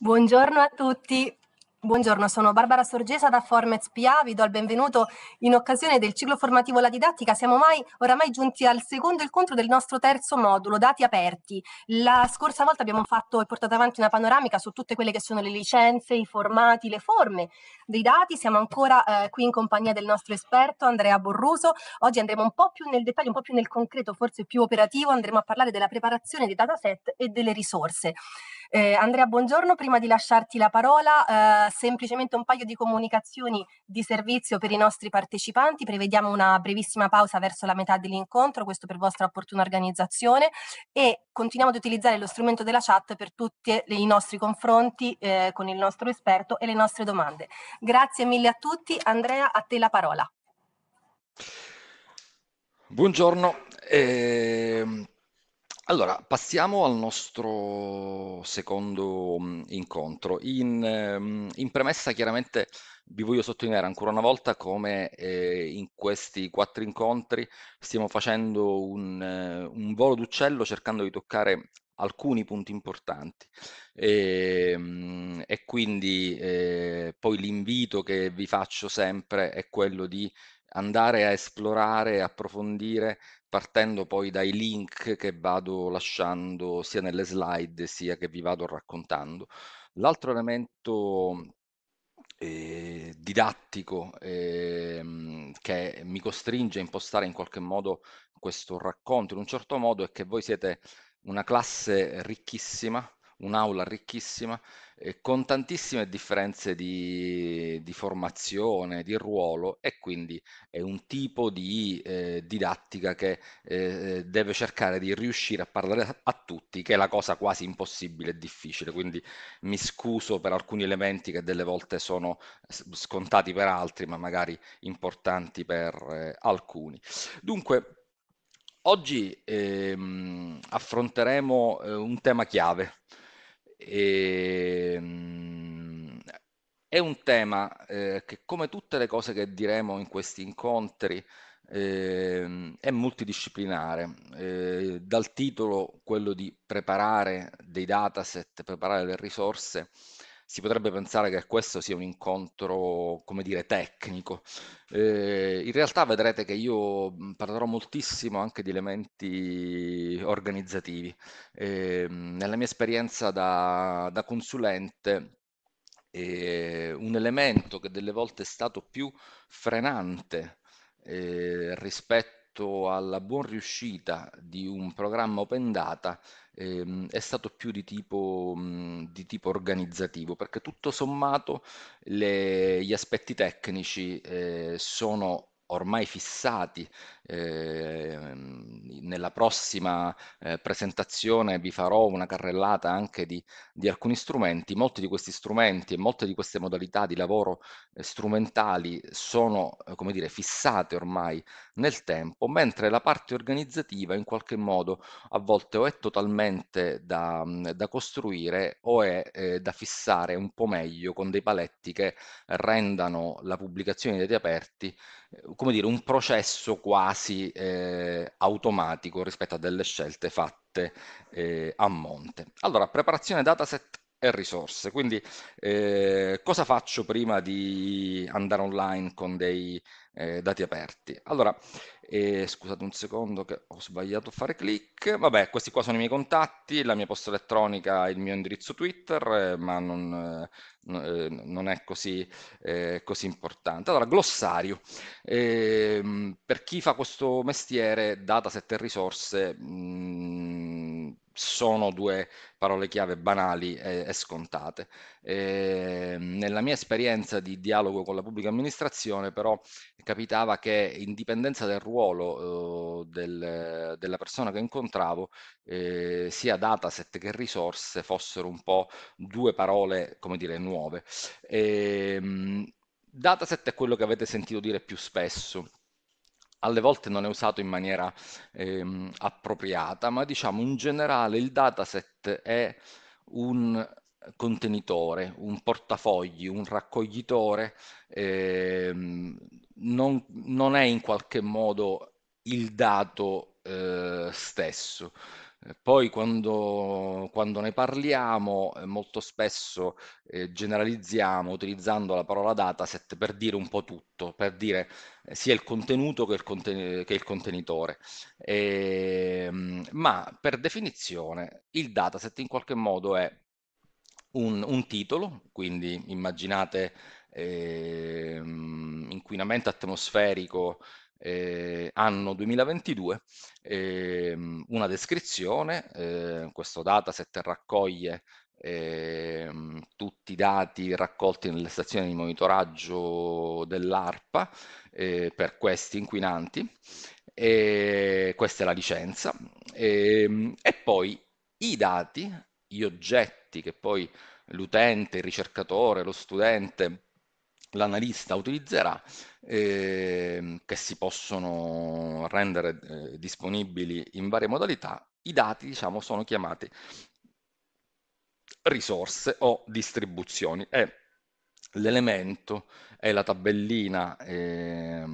Buongiorno a tutti. Buongiorno, sono Barbara Sorgesa da Formez PA, vi do il benvenuto in occasione del ciclo formativo La didattica. Siamo mai, oramai giunti al secondo incontro del nostro terzo modulo, Dati aperti. La scorsa volta abbiamo fatto e portato avanti una panoramica su tutte quelle che sono le licenze, i formati, le forme dei dati. Siamo ancora eh, qui in compagnia del nostro esperto Andrea Borruso. Oggi andremo un po' più nel dettaglio, un po' più nel concreto, forse più operativo, andremo a parlare della preparazione dei dataset e delle risorse. Eh, Andrea, buongiorno. Prima di lasciarti la parola, eh, semplicemente un paio di comunicazioni di servizio per i nostri partecipanti. Prevediamo una brevissima pausa verso la metà dell'incontro, questo per vostra opportuna organizzazione, e continuiamo ad utilizzare lo strumento della chat per tutti i nostri confronti eh, con il nostro esperto e le nostre domande. Grazie mille a tutti. Andrea, a te la parola. Buongiorno. Eh... Allora, passiamo al nostro secondo mm, incontro. In, mm, in premessa, chiaramente, vi voglio sottolineare ancora una volta come eh, in questi quattro incontri stiamo facendo un, eh, un volo d'uccello cercando di toccare alcuni punti importanti e, ehm, e quindi eh, poi l'invito che vi faccio sempre è quello di andare a esplorare, approfondire, partendo poi dai link che vado lasciando sia nelle slide sia che vi vado raccontando. L'altro elemento eh, didattico eh, che mi costringe a impostare in qualche modo questo racconto in un certo modo è che voi siete una classe ricchissima, un'aula ricchissima con tantissime differenze di, di, formazione, di ruolo e quindi è un tipo di eh, didattica che eh, deve cercare di riuscire a parlare a, tutti, che è la cosa quasi impossibile e difficile, quindi mi scuso per alcuni elementi che delle volte sono scontati per altri, ma magari importanti per eh, alcuni. Dunque, Oggi ehm, affronteremo eh, un tema chiave, e, ehm, mh, è un tema eh, che, come tutte le cose che diremo in questi incontri, eh, è multidisciplinare, eh, dal titolo quello di preparare dei dataset, preparare le risorse, si potrebbe pensare che questo sia un incontro, come dire, tecnico. Eh, in realtà vedrete che io parlerò moltissimo anche di elementi organizzativi. Eh, nella mia esperienza da, da consulente, eh, un elemento che delle volte è stato più frenante eh, rispetto alla buon riuscita di un programma open data ehm, è stato più di tipo, mh, di tipo, organizzativo, perché tutto sommato le, gli aspetti tecnici eh, sono ormai fissati. Eh, nella prossima eh, presentazione vi farò una carrellata anche di, di, alcuni strumenti. Molti di questi strumenti e molte di queste modalità di lavoro eh, strumentali sono, eh, come dire, fissate ormai nel tempo, mentre la parte organizzativa in qualche modo a volte o è totalmente da, da costruire o è eh, da fissare un po' meglio con dei paletti che rendano la pubblicazione di dati aperti eh, come dire, un processo quasi eh, automatico rispetto a delle scelte fatte eh, a monte. Allora, preparazione dataset e risorse, quindi eh, cosa faccio prima di andare online con dei eh, dati aperti. Allora, eh, scusate un secondo che ho sbagliato a fare click. Vabbè, questi qua sono i miei contatti, la mia posta elettronica, il mio indirizzo Twitter, eh, ma non, eh, eh, non, è così, eh, così importante. Allora, glossario. Ehm, per chi fa questo mestiere, dataset e risorse... Mh, mm, sono due parole chiave banali e, e scontate. E, ehm, nella mia esperienza di dialogo con la pubblica amministrazione, però, capitava che in dipendenza del ruolo eh, del, della persona che incontravo, eh, sia dataset che risorse fossero un po' due parole, come dire, nuove. E, ehm, dataset è quello che avete sentito dire più spesso alle volte non è usato in maniera ehm, appropriata, ma diciamo in generale il dataset è un contenitore, un portafogli, un raccoglitore, ehm, non, non, è in qualche modo il dato eh, stesso. Eh, poi quando, quando, ne parliamo eh, molto spesso eh, generalizziamo utilizzando la parola dataset per dire un po' tutto, per dire eh, sia il contenuto che il, conten che il contenitore. E, ehm, ma per definizione il dataset in qualche modo è un, un titolo, quindi immaginate eh, inquinamento atmosferico eh, anno 2022, ehm, una descrizione, eh, questo dataset raccoglie ehm, tutti i dati raccolti nelle stazioni di monitoraggio dell'ARPA eh, per questi inquinanti, e questa è la licenza, e, ehm, e poi i dati, gli oggetti che poi l'utente, il ricercatore, lo studente l'analista utilizzerà, eh, che si possono rendere eh, disponibili in varie modalità, i dati diciamo, sono chiamati risorse o distribuzioni. E l'elemento è la tabellina eh,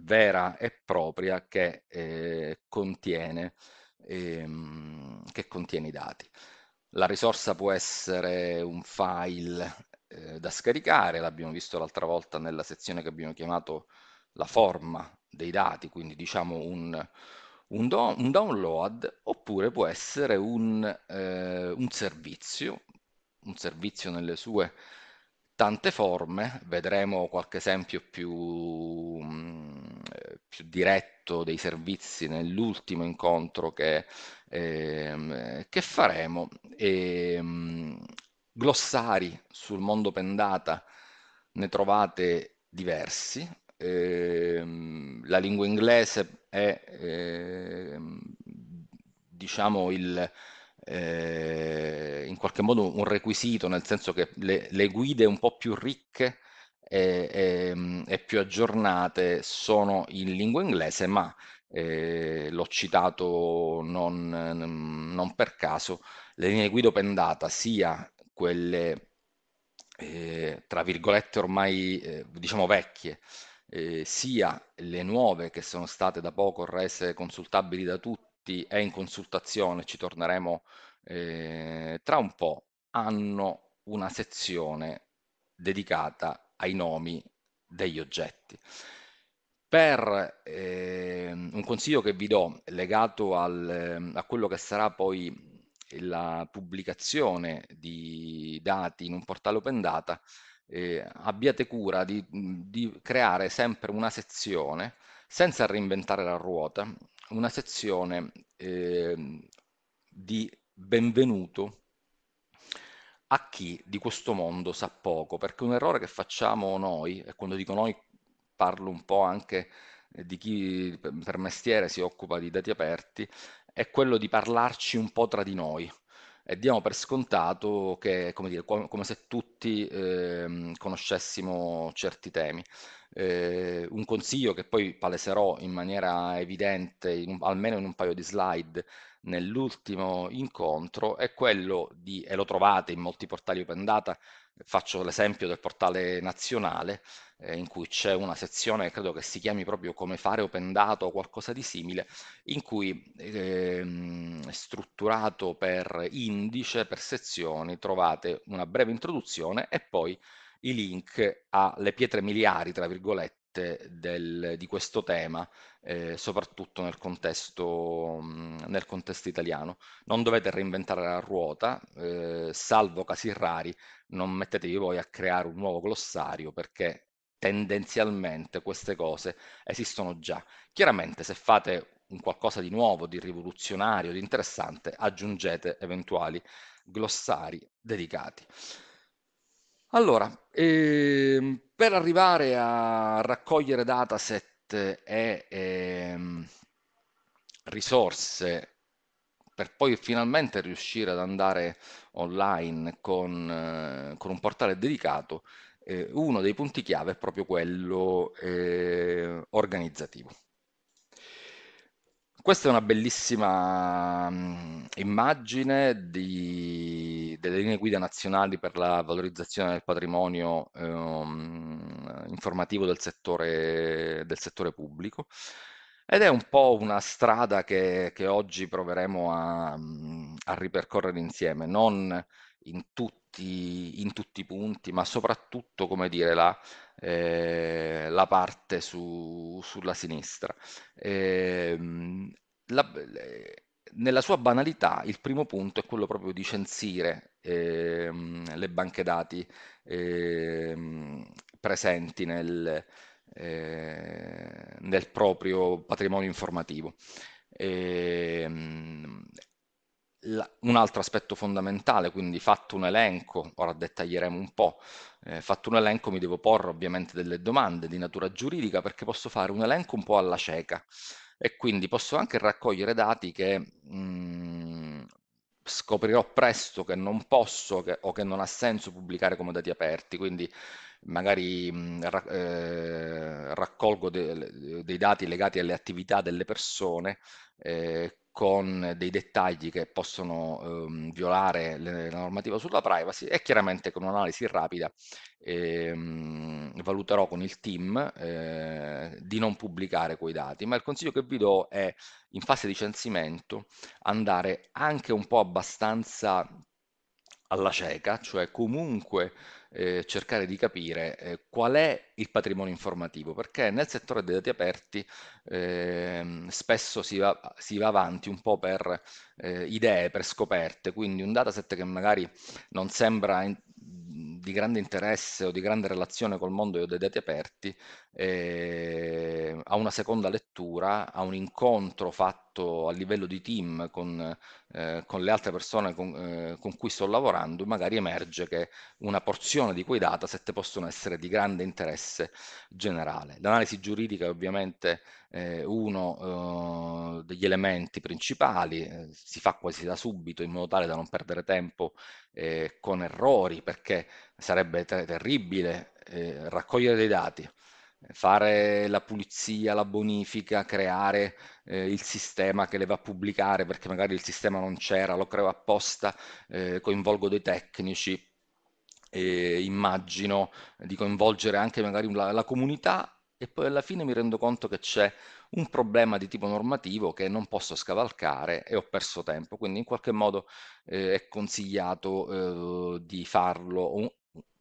vera e propria che, eh, contiene, ehm, che contiene i dati. La risorsa può essere un file eh, da scaricare, l'abbiamo visto l'altra volta nella sezione che abbiamo chiamato la forma dei dati, quindi diciamo un, un, do, un download, oppure può essere un, eh, un servizio, un servizio nelle sue tante forme, vedremo qualche esempio più, mm, più diretto dei servizi nell'ultimo incontro che, ehm, che faremo. E, ehm, glossari sul mondo pendata ne trovate diversi. Eh, la lingua inglese è eh, diciamo il, eh, in qualche modo un requisito, nel senso che le, le guide un po' più ricche e, e, ehm, e, più aggiornate sono in lingua inglese, ma eh, l'ho citato non, non per caso, le linee guida open data sia quelle eh, tra virgolette ormai eh, diciamo vecchie, eh, sia le nuove che sono state da poco rese consultabili da tutti e in consultazione, ci torneremo eh, tra un po', hanno una sezione dedicata ai nomi degli oggetti. Per eh, un consiglio che vi do legato al, eh, a quello che sarà poi la pubblicazione di dati in un portale open data, eh, abbiate cura di, di creare sempre una sezione, senza reinventare la ruota, una sezione eh, di benvenuto a chi di questo mondo sa poco, perché un errore che facciamo noi, e quando dico noi parlo un po' anche eh, di chi per mestiere si occupa di dati aperti, è quello di parlarci un po' tra di noi e diamo per scontato che, come, dire, come se tutti eh, conoscessimo certi temi. Eh, un consiglio che poi paleserò in maniera evidente, in, almeno in un paio di slide, nell'ultimo incontro è quello di, e lo trovate in molti portali open data, faccio l'esempio del portale nazionale, eh, in cui c'è una sezione, credo che si chiami proprio come fare open data o qualcosa di simile, in cui eh, strutturato per indice, per sezioni, trovate una breve introduzione e poi i link alle pietre miliari, tra virgolette, del, di questo tema, eh, soprattutto nel contesto, mm, nel contesto, italiano. Non dovete reinventare la ruota, eh, salvo casi rari, non mettetevi voi a creare un nuovo glossario perché tendenzialmente queste cose esistono già. Chiaramente se fate un qualcosa di nuovo, di rivoluzionario, di interessante, aggiungete eventuali glossari dedicati. Allora, ehm, per arrivare a raccogliere dataset e ehm, risorse per poi finalmente riuscire ad andare online con, eh, con un portale dedicato, eh, uno dei punti chiave è proprio quello eh, organizzativo. Questa è una bellissima mh, mm, immagine di, delle linee guida nazionali per la valorizzazione del patrimonio ehm, informativo del settore, del settore, pubblico ed è un po' una strada che, che oggi proveremo a, mm, a ripercorrere insieme, non in tutti tutti, in tutti i punti, ma soprattutto, come dire, la, eh, la parte su, sulla sinistra. Ehm, eh, la, nella sua banalità, il primo punto è quello proprio di censire eh, le banche dati ehm, presenti nel, eh, nel proprio patrimonio informativo. E, ehm, la, un altro aspetto fondamentale, quindi fatto un elenco, ora dettaglieremo un po', eh, fatto un elenco mi devo porre ovviamente delle domande di natura giuridica perché posso fare un elenco un po' alla cieca e quindi posso anche raccogliere dati che mh, mm, scoprirò presto che non posso che, o che non ha senso pubblicare come dati aperti, quindi magari mh, mm, ra eh, raccolgo de dei dati legati alle attività delle persone eh, con dei dettagli che possono ehm, violare le, la normativa sulla privacy e chiaramente con un'analisi rapida ehm, valuterò con il team eh, di non pubblicare quei dati, ma il consiglio che vi do è in fase di censimento andare anche un po' abbastanza alla cieca, cioè comunque eh, cercare di capire eh, qual è il patrimonio informativo, perché nel settore dei dati aperti eh, spesso si va, si va, avanti un po' per eh, idee, per scoperte, quindi un dataset che magari non sembra in, di grande interesse o di grande relazione col mondo e ho dei dati aperti, eh, a una seconda lettura, a un incontro fatto a livello di team con, eh, con le altre persone con, eh, con, cui sto lavorando, magari emerge che una porzione di quei dataset possono essere di grande interesse generale. L'analisi giuridica è ovviamente eh, uno eh, degli elementi principali, eh, si fa quasi da subito in modo tale da non perdere tempo con errori perché sarebbe ter terribile eh, raccogliere dei dati, fare la pulizia, la bonifica, creare eh, il sistema che le va a pubblicare perché magari il sistema non c'era, lo creo apposta, eh, coinvolgo dei tecnici, immagino di coinvolgere anche magari la, la comunità e poi alla fine mi rendo conto che c'è un problema di tipo normativo che non posso scavalcare e ho perso tempo, quindi in qualche modo eh, è consigliato eh, di farlo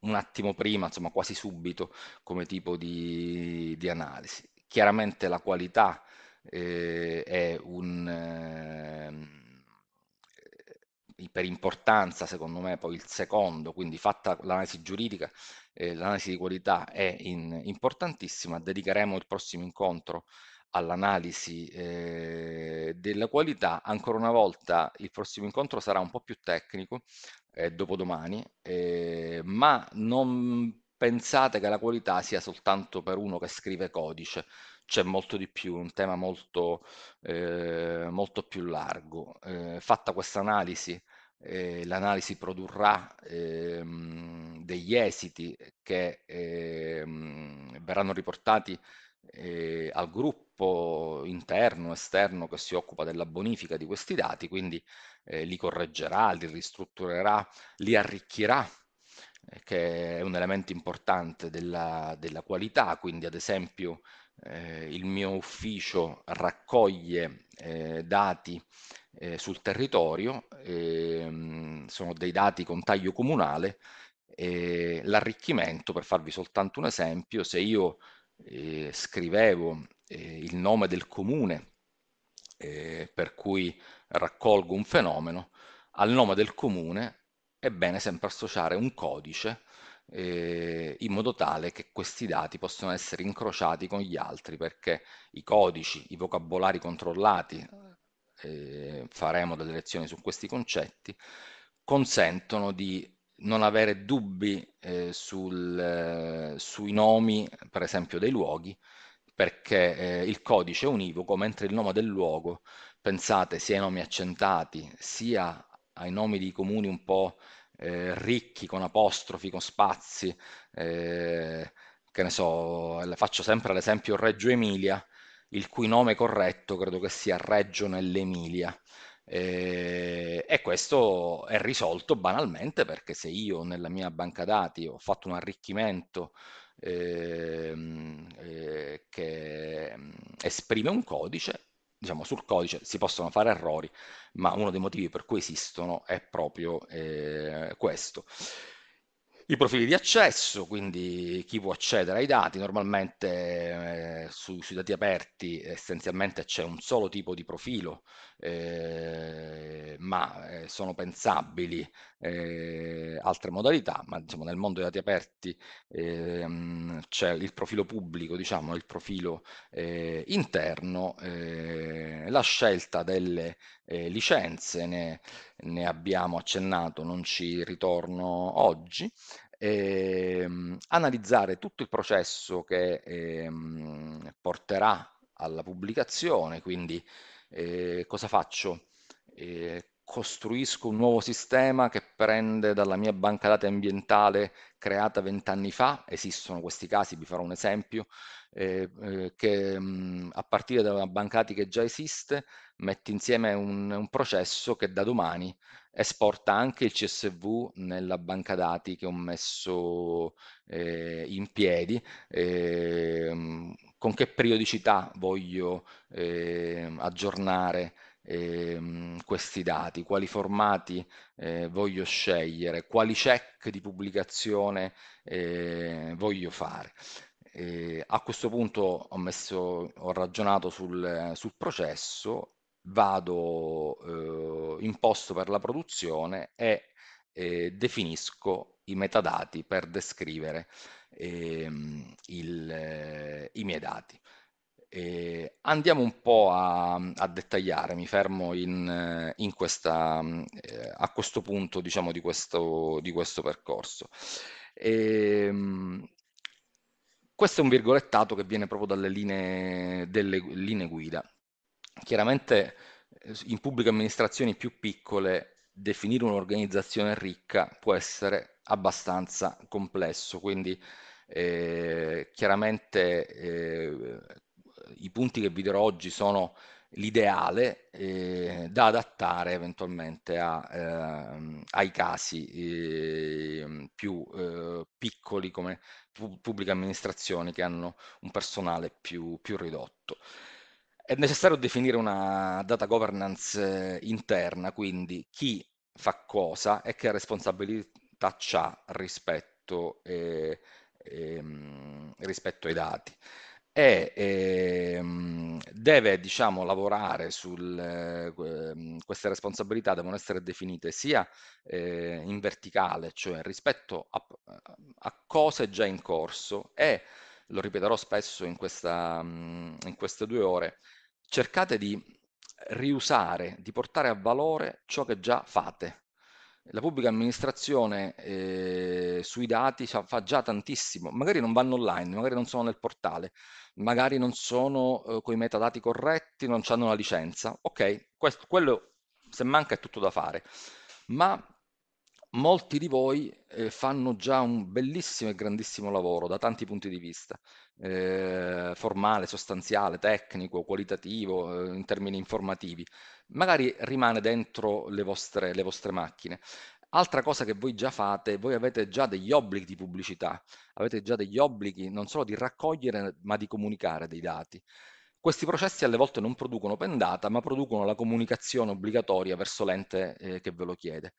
un attimo prima, insomma quasi subito come tipo di, di analisi. Chiaramente la qualità eh, è un... Eh, per importanza, secondo me, poi il secondo, quindi fatta l'analisi giuridica, eh, l'analisi di qualità è in, importantissima. Dedicheremo il prossimo incontro all'analisi eh, della qualità. Ancora una volta il prossimo incontro sarà un po' più tecnico, eh, dopodomani, eh, ma non pensate che la qualità sia soltanto per uno che scrive codice, c'è molto di più, un tema molto, eh, molto più largo. Eh, fatta questa analisi, eh, l'analisi produrrà ehm, degli esiti che ehm, verranno riportati eh, al gruppo gruppo interno, esterno che si occupa della bonifica di questi dati, quindi eh, li correggerà, li ristrutturerà, li arricchirà eh, che è un elemento importante della, della qualità, quindi ad esempio eh, il mio ufficio raccoglie eh, dati eh, sul territorio, ehm, sono dei dati con taglio comunale, l'arricchimento, per farvi soltanto un esempio, se io eh, scrivevo eh, il nome del comune eh, per cui raccolgo un fenomeno, al nome del comune è bene sempre associare un codice eh, in modo tale che questi dati possano essere incrociati con gli altri perché i codici, i vocabolari controllati, eh, faremo delle lezioni su questi concetti, consentono di non avere dubbi eh, sul, eh, sui nomi per esempio dei luoghi perché eh, il codice è univoco, mentre il nome del luogo, pensate sia ai nomi accentati, sia ai nomi di comuni un po' eh, ricchi, con apostrofi, con spazi, eh, che ne so, faccio sempre l'esempio Reggio Emilia, il cui nome corretto credo che sia Reggio nell'Emilia. Eh, e questo è risolto banalmente perché se io nella mia banca dati ho fatto un arricchimento Ehm, eh, che mm, esprime un codice, diciamo sul codice si possono fare errori, ma uno dei motivi per cui esistono è proprio eh, questo. I profili di accesso, quindi chi può accedere ai dati, normalmente eh, su, sui dati aperti essenzialmente c'è un solo tipo di profilo Ehm, eh, ma sono pensabili eh, altre modalità, ma diciamo, nel mondo dei dati aperti eh, c'è il profilo pubblico, diciamo, il profilo eh, interno, eh, la scelta delle eh, licenze, ne, ne abbiamo accennato, non ci ritorno oggi, Ehm, analizzare tutto il processo che ehm, porterà alla pubblicazione, quindi eh, cosa faccio? Eh, costruisco un nuovo sistema che prende dalla mia banca dati ambientale creata vent'anni fa, esistono questi casi, vi farò un esempio, eh, eh, che mh, a partire da una banca dati che già esiste mette insieme un, un processo che da domani esporta anche il CSV nella banca dati che ho messo eh, in piedi, eh, con che periodicità voglio eh, aggiornare ehm, questi dati, quali formati eh, voglio scegliere, quali check di pubblicazione eh, voglio fare. E eh, a questo punto ho, messo, ho ragionato sul, sul processo vado eh, in posto per la produzione e eh, definisco i metadati per descrivere ehm, il, eh, i miei dati. E andiamo un po' a, a, dettagliare, mi fermo in, in questa, eh, a questo punto diciamo, di, questo, di questo percorso. E, ehm, questo è un virgolettato che viene proprio dalle linee, linee guida Chiaramente eh, in pubbliche amministrazioni più piccole definire un'organizzazione ricca può essere abbastanza complesso, quindi eh, chiaramente eh, i punti che vi darò oggi sono l'ideale eh, da adattare eventualmente a, eh, ai casi ehm, eh, più piccoli come pubbliche amministrazioni che hanno un personale più, più ridotto. È necessario definire una data governance eh, interna, quindi chi fa cosa e che responsabilità ha rispetto, eh, ehm, rispetto ai dati. E ehm, deve diciamo, lavorare su eh, ehm, queste responsabilità, devono essere definite sia eh, in verticale, cioè rispetto a, a cose già in corso, e lo ripeterò spesso in, questa, mm, in queste due ore, cercate di riusare, di portare a valore ciò che già fate. La pubblica amministrazione eh, sui dati fa già tantissimo, magari non vanno online, magari non sono nel portale, magari non sono eh, con i metadati corretti, non hanno la licenza. Ok, questo, quello se manca è tutto da fare, ma molti di voi eh, fanno già un bellissimo e grandissimo lavoro da tanti punti di vista, eh, formale, sostanziale, tecnico, qualitativo, eh, in termini informativi. Magari rimane dentro le vostre, le vostre macchine. Altra cosa che voi già fate, voi avete già degli obblighi di pubblicità, avete già degli obblighi non solo di raccogliere ma di comunicare dei dati. Questi processi alle volte non producono pendata ma producono la comunicazione obbligatoria verso l'ente eh, che ve lo chiede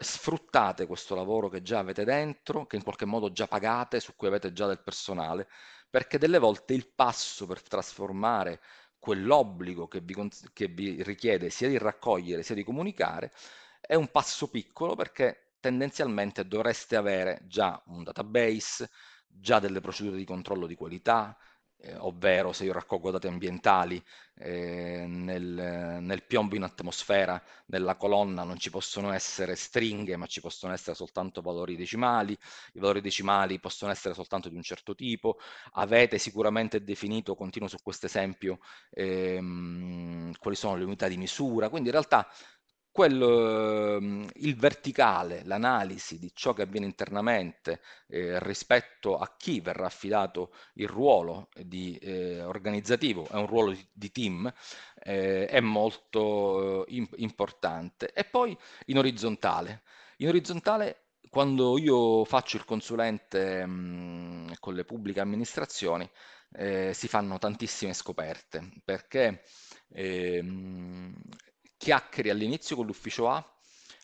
sfruttate questo lavoro che già avete dentro, che in qualche modo già pagate, su cui avete già del personale, perché delle volte il passo per trasformare quell'obbligo che vi, che vi richiede sia di raccogliere sia di comunicare è un passo piccolo perché tendenzialmente dovreste avere già un database, già delle procedure di controllo di qualità, eh, ovvero se io raccolgo dati ambientali eh, nel, nel, piombo in atmosfera della colonna non ci possono essere stringhe ma ci possono essere soltanto valori decimali, i valori decimali possono essere soltanto di un certo tipo, avete sicuramente definito, continuo su questo esempio, ehm, quali sono le unità di misura, quindi in realtà quello, ehm, il verticale, l'analisi di ciò che avviene internamente eh, rispetto a chi verrà affidato il ruolo di, eh, organizzativo, è un ruolo di, team, eh, è molto eh, importante. E poi in orizzontale. In orizzontale quando io faccio il consulente mh, mm, con le pubbliche amministrazioni eh, si fanno tantissime scoperte perché eh, chiacchieri all'inizio con l'ufficio A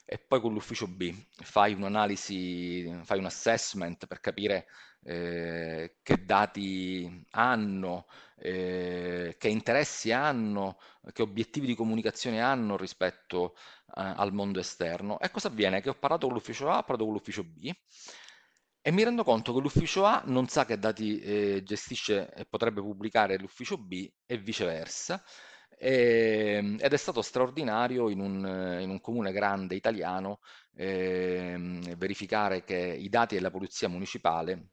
e poi con l'ufficio B, fai un'analisi, fai un assessment per capire eh, che dati hanno, eh, che interessi hanno, che obiettivi di comunicazione hanno rispetto eh, al mondo esterno. E cosa avviene? Che ho parlato con l'ufficio A, ho parlato con l'ufficio B e mi rendo conto che l'ufficio A non sa che dati eh, gestisce e potrebbe pubblicare l'ufficio B e viceversa e, ehm, ed è stato straordinario in un, in un comune grande italiano eh, verificare che i dati della polizia municipale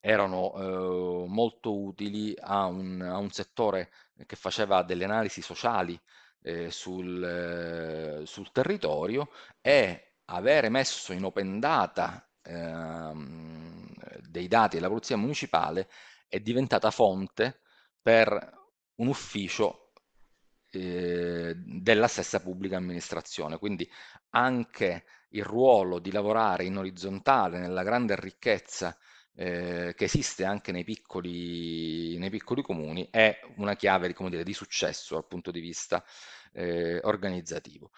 erano eh, molto utili a un, a un, settore che faceva delle analisi sociali eh, sul, sul, territorio e avere messo in open data ehm, dei dati della polizia municipale è diventata fonte per un ufficio Ehm, della stessa pubblica amministrazione. Quindi anche il ruolo di lavorare in orizzontale nella grande ricchezza eh, che esiste anche nei piccoli, nei piccoli, comuni è una chiave dire, di successo dal punto di vista eh, organizzativo.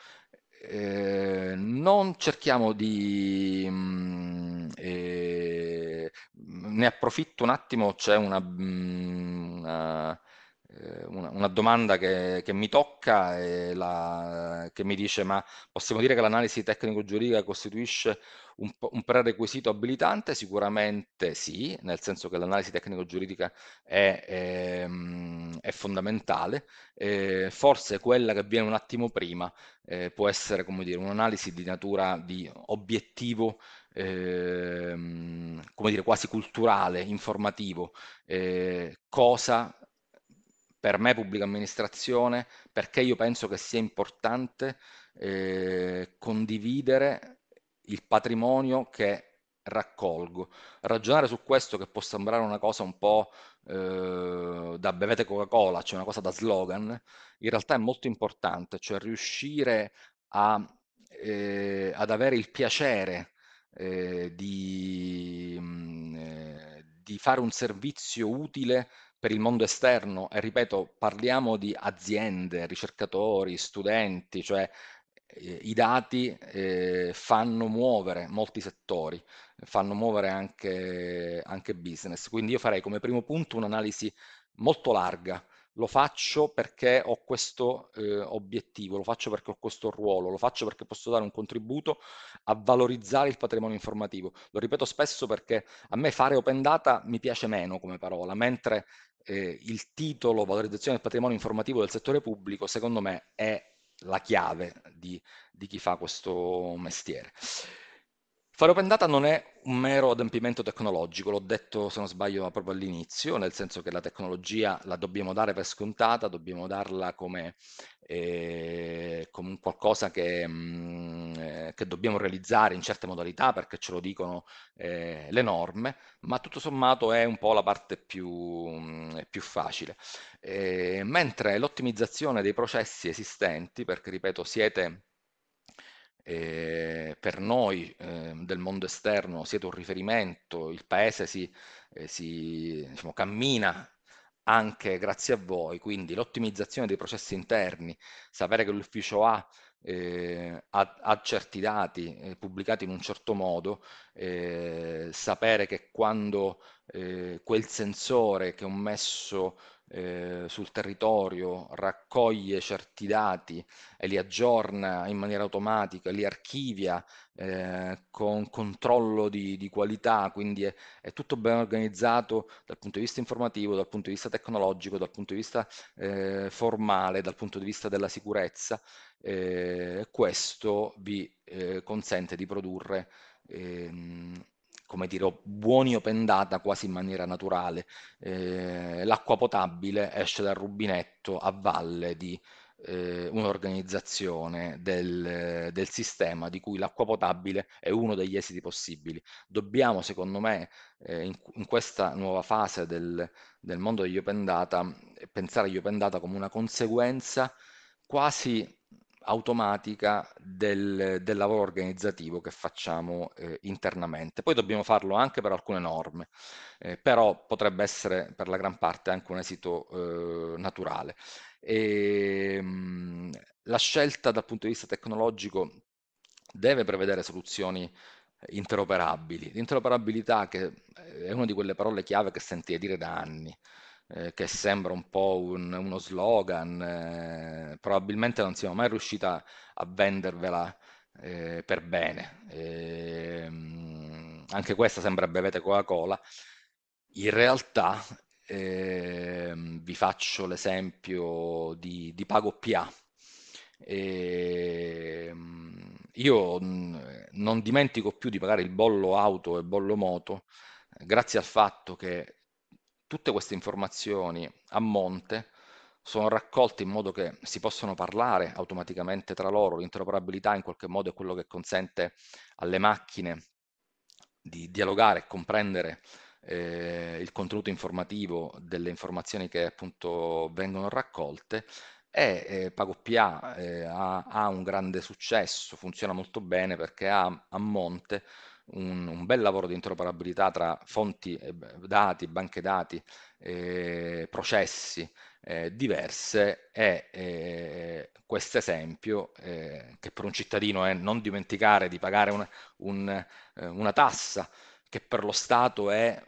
Eh, non cerchiamo di mh, mm, eh, ne approfitto un attimo c'è una, mh, mm, una eh, una, una, domanda che, che mi tocca e la, che mi dice ma possiamo dire che l'analisi tecnico-giuridica costituisce un, un, prerequisito abilitante? Sicuramente sì, nel senso che l'analisi tecnico-giuridica è, è, mm, è, fondamentale, e eh, forse quella che avviene un attimo prima eh, può essere come dire, un'analisi di natura di obiettivo Ehm, come dire, quasi culturale, informativo, eh, cosa per me pubblica amministrazione, perché io penso che sia importante eh, condividere il patrimonio che raccolgo. Ragionare su questo che può sembrare una cosa un po' eh, da bevete Coca-Cola, cioè una cosa da slogan, in realtà è molto importante, cioè riuscire a, eh, ad avere il piacere eh, di, mh, mm, eh, di fare un servizio utile per il mondo esterno, e ripeto, parliamo di aziende, ricercatori, studenti, cioè eh, i dati eh, fanno muovere molti settori, fanno muovere anche, anche business. Quindi io farei come primo punto un'analisi molto larga lo faccio perché ho questo eh, obiettivo, lo faccio perché ho questo ruolo, lo faccio perché posso dare un contributo a valorizzare il patrimonio informativo. Lo ripeto spesso perché a me fare open data mi piace meno come parola, mentre eh, il titolo valorizzazione del patrimonio informativo del settore pubblico, secondo me, è la chiave di, di chi fa questo mestiere. Fare open data non è un mero adempimento tecnologico, l'ho detto se non sbaglio proprio all'inizio, nel senso che la tecnologia la dobbiamo dare per scontata, dobbiamo darla come, eh, come qualcosa che, mh, mm, eh, che, dobbiamo realizzare in certe modalità perché ce lo dicono eh, le norme, ma tutto sommato è un po' la parte più, mh, mm, più facile. Eh, mentre l'ottimizzazione dei processi esistenti, perché ripeto siete eh, per noi eh, del mondo esterno siete un riferimento, il paese si, eh, si diciamo, cammina anche grazie a voi, quindi l'ottimizzazione dei processi interni, sapere che l'ufficio A eh, ha, ha, certi dati eh, pubblicati in un certo modo, eh, sapere che quando eh, quel sensore che ho messo eh, sul territorio, raccoglie certi dati e li aggiorna in maniera automatica, li archivia eh, con controllo di, di qualità, quindi è, è, tutto ben organizzato dal punto di vista informativo, dal punto di vista tecnologico, dal punto di vista eh, formale, dal punto di vista della sicurezza. Eh, questo vi eh, consente di produrre ehm, come dire, buoni open data quasi in maniera naturale. Eh, l'acqua potabile esce dal rubinetto a valle di eh, un'organizzazione del, del, sistema di cui l'acqua potabile è uno degli esiti possibili. Dobbiamo, secondo me, eh, in, in, questa nuova fase del, del mondo degli open data, eh, pensare agli open data come una conseguenza quasi automatica del, del, lavoro organizzativo che facciamo eh, internamente. Poi dobbiamo farlo anche per alcune norme, eh, però potrebbe essere per la gran parte anche un esito eh, naturale. E, ehm, mh, la scelta dal punto di vista tecnologico deve prevedere soluzioni interoperabili. L'interoperabilità che è una di quelle parole chiave che sentite dire da anni. Eh, che sembra un po' un, uno slogan, eh, probabilmente non siamo mai riusciti a, vendervela eh, per bene. Ehm, anche questa sembra bevete Coca-Cola. In realtà ehm, vi faccio l'esempio di, di PA. E ehm, io mm, non dimentico più di pagare il bollo auto e bollo moto grazie al fatto che tutte queste informazioni a monte sono raccolte in modo che si possano parlare automaticamente tra loro, l'interoperabilità in qualche modo è quello che consente alle macchine di dialogare e comprendere eh, il contenuto informativo delle informazioni che appunto vengono raccolte e eh, PagoPA eh, ha, ha, un grande successo, funziona molto bene perché ha a monte un, un bel lavoro di interoperabilità tra fonti eh, dati, banche dati, eh, processi eh, diverse e eh, questo esempio eh, che per un cittadino è non dimenticare di pagare un, un, eh, una tassa, che per lo Stato è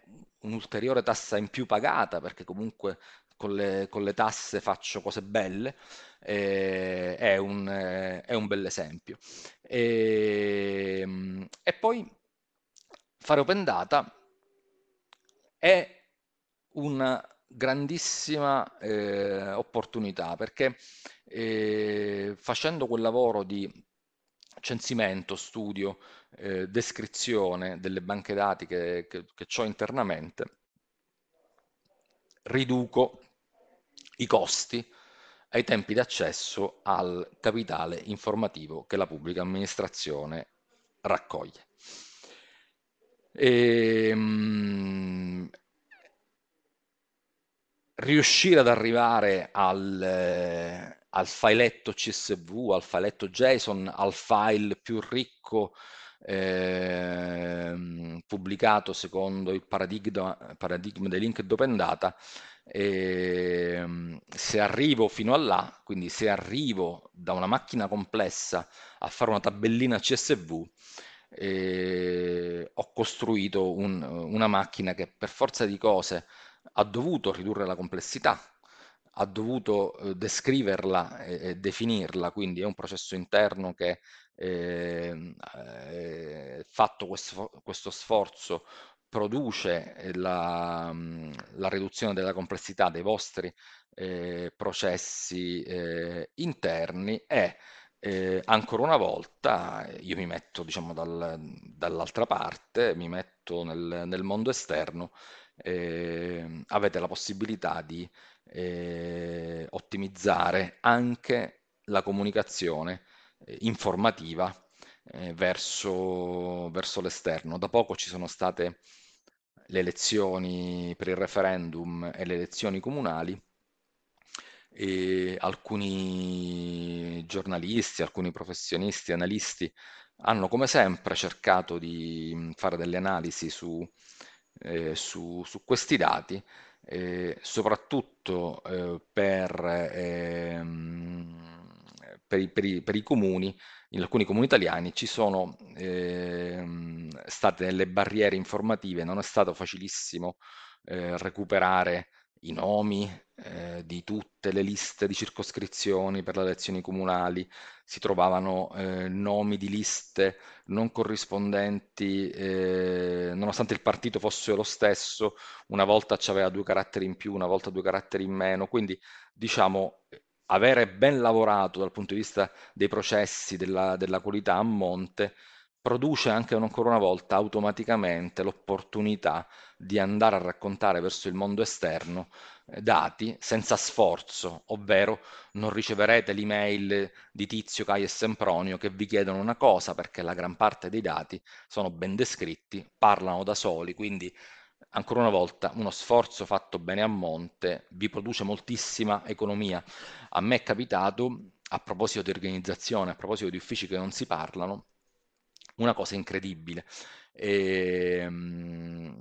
un'ulteriore tassa in più pagata, perché comunque con le, con le tasse faccio cose belle, eh, è, un, eh, è, un, bell'esempio. E, ehm, e, poi fare open data è una grandissima eh, opportunità perché eh, facendo quel lavoro di censimento, studio, eh, descrizione delle banche dati che, che, che ho internamente, riduco i costi ai tempi di accesso al capitale informativo che la pubblica amministrazione raccoglie. E, ehm, mh, riuscire ad arrivare al, eh, al filetto CSV, al filetto JSON, al file più ricco eh, pubblicato secondo il paradigma, paradigma dei linked open data, e, ehm, se arrivo fino a là, quindi se arrivo da una macchina complessa a fare una tabellina CSV, eh, ho costruito un, una macchina che per forza di cose ha dovuto ridurre la complessità, ha dovuto eh, descriverla e, e, definirla, quindi è un processo interno che ehm, eh, fatto questo, questo sforzo produce la, la, riduzione della complessità dei vostri eh, processi eh, interni e eh, ancora una volta eh, io mi metto diciamo, dal, dall'altra parte, mi metto nel, nel mondo esterno, eh, avete la possibilità di eh, ottimizzare anche la comunicazione eh, informativa eh, verso, verso l'esterno. Da poco ci sono state le elezioni per il referendum e le elezioni comunali e alcuni giornalisti, alcuni professionisti, analisti hanno come sempre cercato di fare delle analisi su, eh, su, su questi dati, eh, soprattutto eh, per, ehm, per, i, per, i, per, i, comuni, in alcuni comuni italiani ci sono ehm, state delle barriere informative, non è stato facilissimo eh, recuperare i nomi, eh, di tutte le liste di circoscrizioni per le elezioni comunali, si trovavano eh, nomi di liste non corrispondenti, eh, nonostante il partito fosse lo stesso, una volta aveva due caratteri in più, una volta due caratteri in meno, quindi diciamo avere ben lavorato dal punto di vista dei processi, della, della qualità a monte, produce anche ancora una volta automaticamente l'opportunità di andare a raccontare verso il mondo esterno eh, dati senza sforzo, ovvero non riceverete l'email di Tizio, Caio e Sempronio che vi chiedono una cosa perché la gran parte dei dati sono ben descritti, parlano da soli, quindi ancora una volta uno sforzo fatto bene a monte vi produce moltissima economia. A me è capitato, a proposito di organizzazione, a proposito di uffici che non si parlano, una cosa incredibile. E, ehm,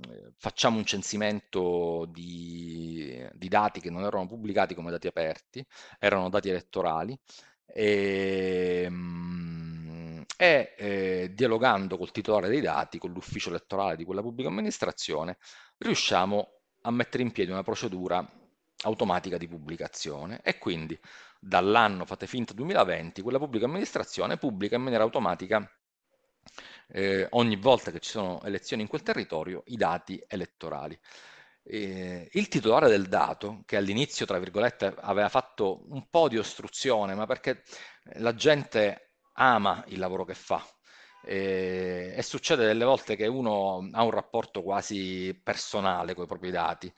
mh, facciamo un censimento di, di, dati che non erano pubblicati come dati aperti, erano dati elettorali e, ehm, mh, e eh, dialogando col titolare dei dati, con l'ufficio elettorale di quella pubblica amministrazione, riusciamo a mettere in piedi una procedura automatica di pubblicazione e quindi dall'anno, fate finta, 2020, quella pubblica amministrazione pubblica in maniera automatica eh, ogni volta che ci sono elezioni in quel territorio i dati elettorali. Eh, il titolare del dato, che all'inizio, tra virgolette, aveva fatto un po' di ostruzione, ma perché eh, la gente ama il lavoro che fa. Eh, e succede delle volte che uno ha un rapporto quasi personale con i propri dati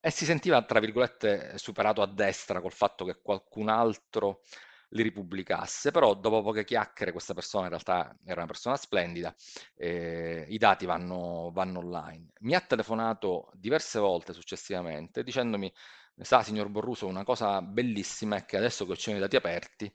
e si sentiva, tra virgolette, superato a destra col fatto che qualcun altro li ripubblicasse, però dopo poche chiacchiere questa persona in realtà era una persona splendida, eh, i dati vanno, vanno online. Mi ha telefonato diverse volte successivamente dicendomi, sa signor Borruso, una cosa bellissima è che adesso che ho i dati aperti,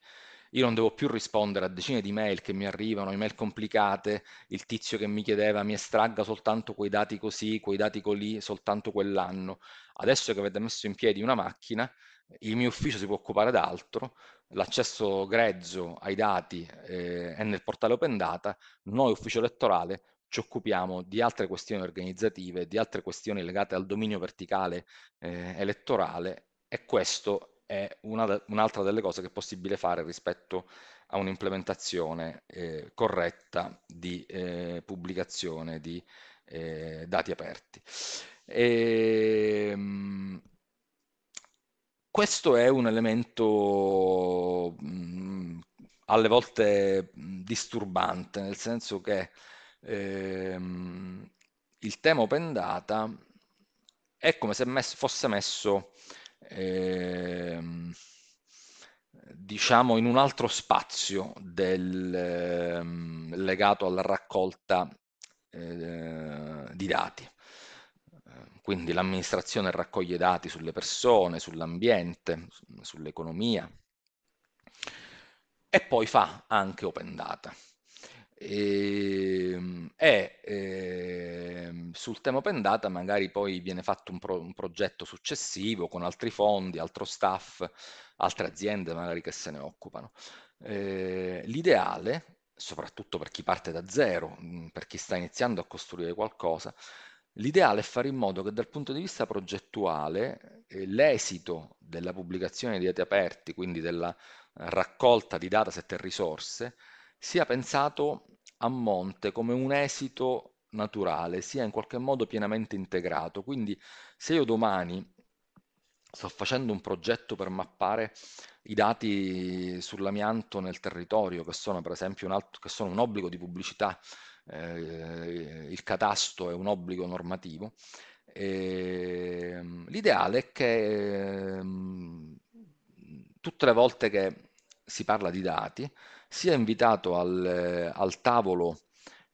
io non devo più rispondere a decine di mail che mi arrivano, email complicate, il tizio che mi chiedeva mi estragga soltanto quei dati così, quei dati colì, soltanto quell'anno. Adesso che avete messo in piedi una macchina, il mio ufficio si può occupare d'altro, l'accesso grezzo ai dati eh, è nel portale Open Data, noi ufficio elettorale ci occupiamo di altre questioni organizzative, di altre questioni legate al dominio verticale eh, elettorale e questo è una, un'altra delle cose che è possibile fare rispetto a un'implementazione eh, corretta di eh, pubblicazione di eh, dati aperti. E, ehm, mh, questo è un elemento mh, mm, alle volte mm, disturbante, nel senso che ehm, il tema open data è come se messo, fosse messo ehm, diciamo in un altro spazio del, ehm, legato alla raccolta eh, di dati. Quindi l'amministrazione raccoglie dati sulle persone, sull'ambiente, sull'economia e poi fa anche open data. Ehm, e, e, ehm, e, sul tema open data magari poi viene fatto un, pro, un, progetto successivo con altri fondi, altro staff, altre aziende magari che se ne occupano. E, ehm, l'ideale, soprattutto per chi parte da zero, per chi sta iniziando a costruire qualcosa, L'ideale è fare in modo che dal punto di vista progettuale eh, l'esito della pubblicazione di dati aperti, quindi della eh, raccolta di dataset e risorse, sia pensato a monte come un esito naturale, sia in qualche modo pienamente integrato. Quindi se io domani sto facendo un progetto per mappare i dati sull'amianto nel territorio, che sono per esempio un, alto, che sono un obbligo di pubblicità eh, il catasto è un obbligo normativo. Ehm, l'ideale è che ehm, tutte le volte che si parla di dati sia invitato al, al tavolo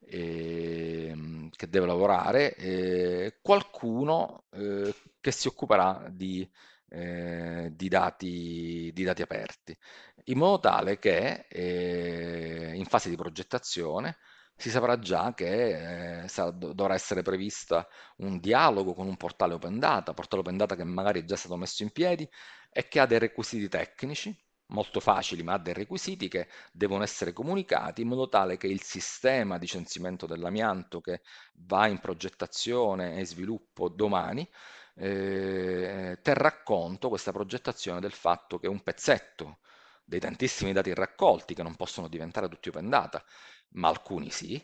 eh, che deve lavorare eh, qualcuno eh, che si occuperà di, eh, di, dati, di, dati, aperti, in modo tale che eh, in fase di progettazione si saprà già che eh, sarà, dovrà essere prevista un dialogo con un portale open data, portale open data che magari è già stato messo in piedi e che ha dei requisiti tecnici, molto facili ma ha dei requisiti che devono essere comunicati in modo tale che il sistema di censimento dell'amianto che va in progettazione e sviluppo domani eh, terrà conto questa progettazione del fatto che un pezzetto dei tantissimi dati raccolti che non possono diventare tutti open data ma alcuni sì,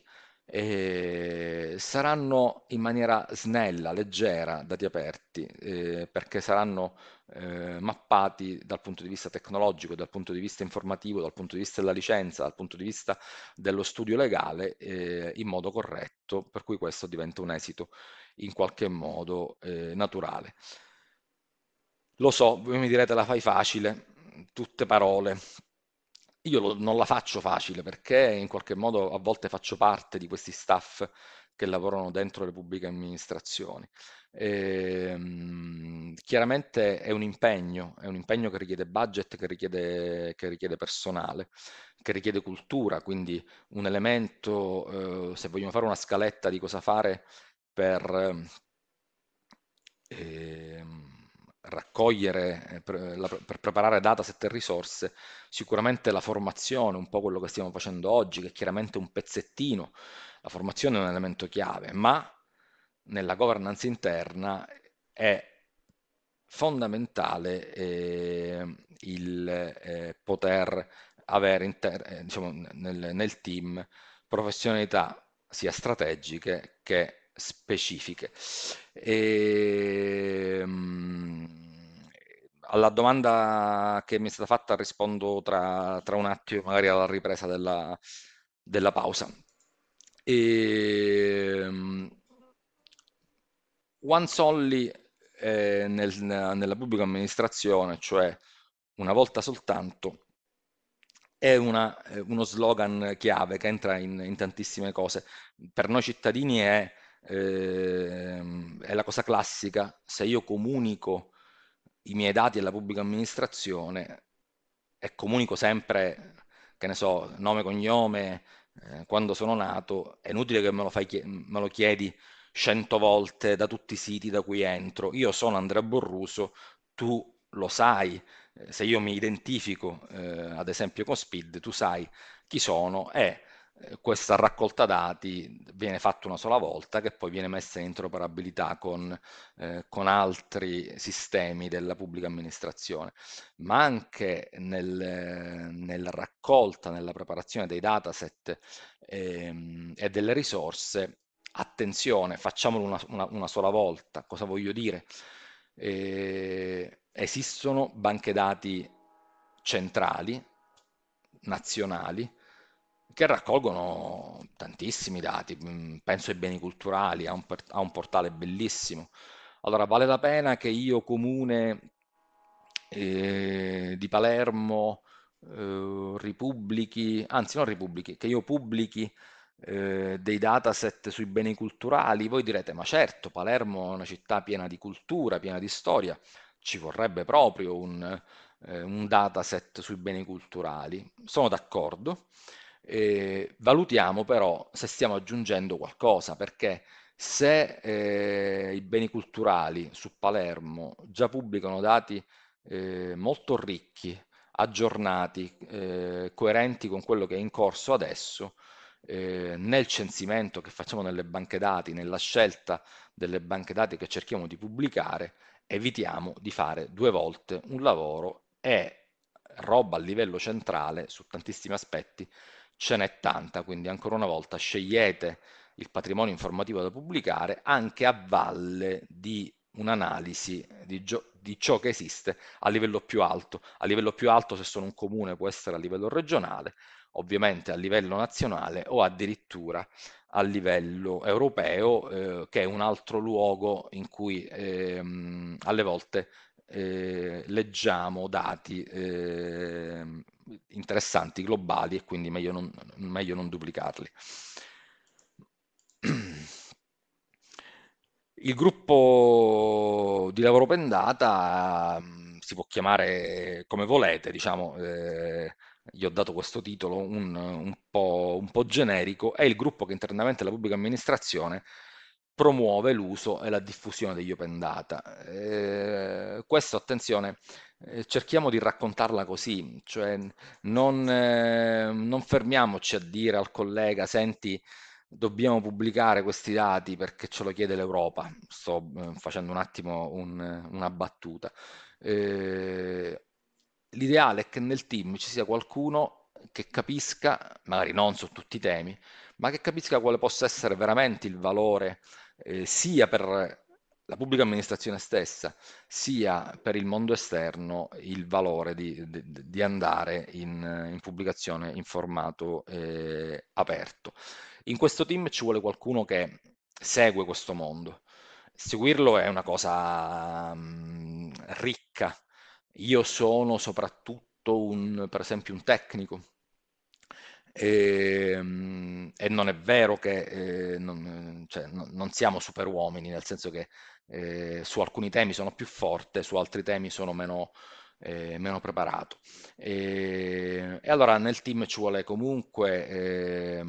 eh, saranno in maniera snella, leggera, dati aperti, eh, perché saranno eh, mappati dal punto di vista tecnologico, dal punto di vista informativo, dal punto di vista della licenza, dal punto di vista dello studio legale in modo corretto, per cui questo diventa un esito in qualche modo eh, naturale. Lo so, voi mi direte la fai facile, tutte parole, io lo, non la faccio facile perché in qualche modo a volte faccio parte di questi staff che lavorano dentro le pubbliche amministrazioni. E, ehm, chiaramente è un impegno, è un impegno che richiede budget, che richiede, che richiede personale, che richiede cultura, quindi un elemento, eh, se vogliamo fare una scaletta di cosa fare per... Eh, raccogliere, eh, per, per, preparare dataset e risorse, sicuramente la formazione, un po' quello che stiamo facendo oggi, che è chiaramente un pezzettino, la formazione è un elemento chiave, ma nella governance interna è fondamentale eh, il eh, poter avere inter, eh, diciamo, nel, nel team professionalità sia strategiche che specifiche. E, um, alla domanda che mi è stata fatta rispondo tra, tra un attimo, magari alla ripresa della, della pausa. E, ehm, One Solly eh, nel, nella pubblica amministrazione, cioè una volta soltanto, è una, eh, uno slogan chiave che entra in, in, tantissime cose. Per noi cittadini è, eh, è la cosa classica, se io comunico i miei dati alla pubblica amministrazione e comunico sempre, che ne so, nome, cognome, eh, quando sono nato, è inutile che me lo, fai, me lo chiedi cento volte da tutti i siti da cui entro. Io sono Andrea Borruso, tu lo sai, eh, se io mi identifico eh, ad esempio con Speed, tu sai chi sono e questa raccolta dati viene fatta una sola volta che poi viene messa in interoperabilità con, eh, con altri sistemi della pubblica amministrazione, ma anche nel, nella raccolta, nella preparazione dei dataset ehm, e delle risorse, attenzione, facciamolo una, una, una sola volta, cosa voglio dire? Eh, esistono banche dati centrali, nazionali, che raccolgono tantissimi dati, mm, penso ai beni culturali, ha un, ha un portale bellissimo. Allora vale la pena che io comune eh, di Palermo eh, ripubblichi, anzi non ripubblichi, che io pubblichi eh, dei dataset sui beni culturali, voi direte ma certo Palermo è una città piena di cultura, piena di storia, ci vorrebbe proprio un, eh, un dataset sui beni culturali, sono d'accordo eh, valutiamo però se stiamo aggiungendo qualcosa, perché se eh, i beni culturali su Palermo già pubblicano dati eh, molto ricchi, aggiornati, eh, coerenti con quello che è in corso adesso, eh, nel censimento che facciamo nelle banche dati, nella scelta delle banche dati che cerchiamo di pubblicare, evitiamo di fare due volte un lavoro e roba a livello centrale su tantissimi aspetti ce n'è tanta, quindi ancora una volta scegliete il patrimonio informativo da pubblicare anche a valle di un'analisi di, di, ciò che esiste a livello più alto. A livello più alto se sono un comune può essere a livello regionale, ovviamente a livello nazionale o addirittura a livello europeo eh, che è un altro luogo in cui ehm, alle volte eh, leggiamo dati eh, interessanti globali e quindi meglio non, meglio non duplicarli. Il gruppo di lavoro open data mm, si può chiamare come volete, diciamo, eh, gli ho dato questo titolo un, un, po', un, po', generico, è il gruppo che internamente la pubblica amministrazione promuove l'uso e la diffusione degli open data. Eh, questo, attenzione, eh, cerchiamo di raccontarla così, cioè non, eh, non, fermiamoci a dire al collega, senti, dobbiamo pubblicare questi dati perché ce lo chiede l'Europa. Sto eh, facendo un attimo un, una battuta. Eh, l'ideale è che nel team ci sia qualcuno che capisca, magari non su tutti i temi, ma che capisca quale possa essere veramente il valore eh, sia per la pubblica amministrazione stessa, sia per il mondo esterno il valore di, di, andare in, in, pubblicazione in formato eh, aperto. In questo team ci vuole qualcuno che segue questo mondo. Seguirlo è una cosa mh, mm, ricca. Io sono soprattutto un, per esempio un tecnico, e, ehm, e, non è vero che eh, non, ehm, cioè, no, non, siamo super uomini, nel senso che eh, su alcuni temi sono più forte, su altri temi sono meno, eh, meno preparato. E, ehm, e, allora nel team ci vuole comunque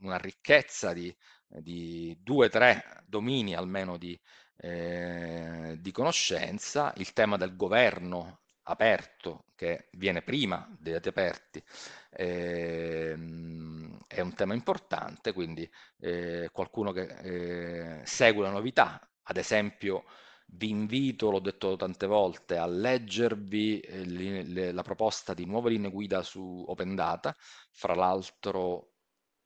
una ricchezza di, di due o tre domini almeno di, di conoscenza, il tema del governo aperto che viene prima dei dati aperti ehm, è un tema importante, quindi eh, qualcuno che eh, segue la novità, ad esempio vi invito, l'ho detto tante volte, a leggervi eh, le, le, la proposta di nuove linee guida su Open Data, fra l'altro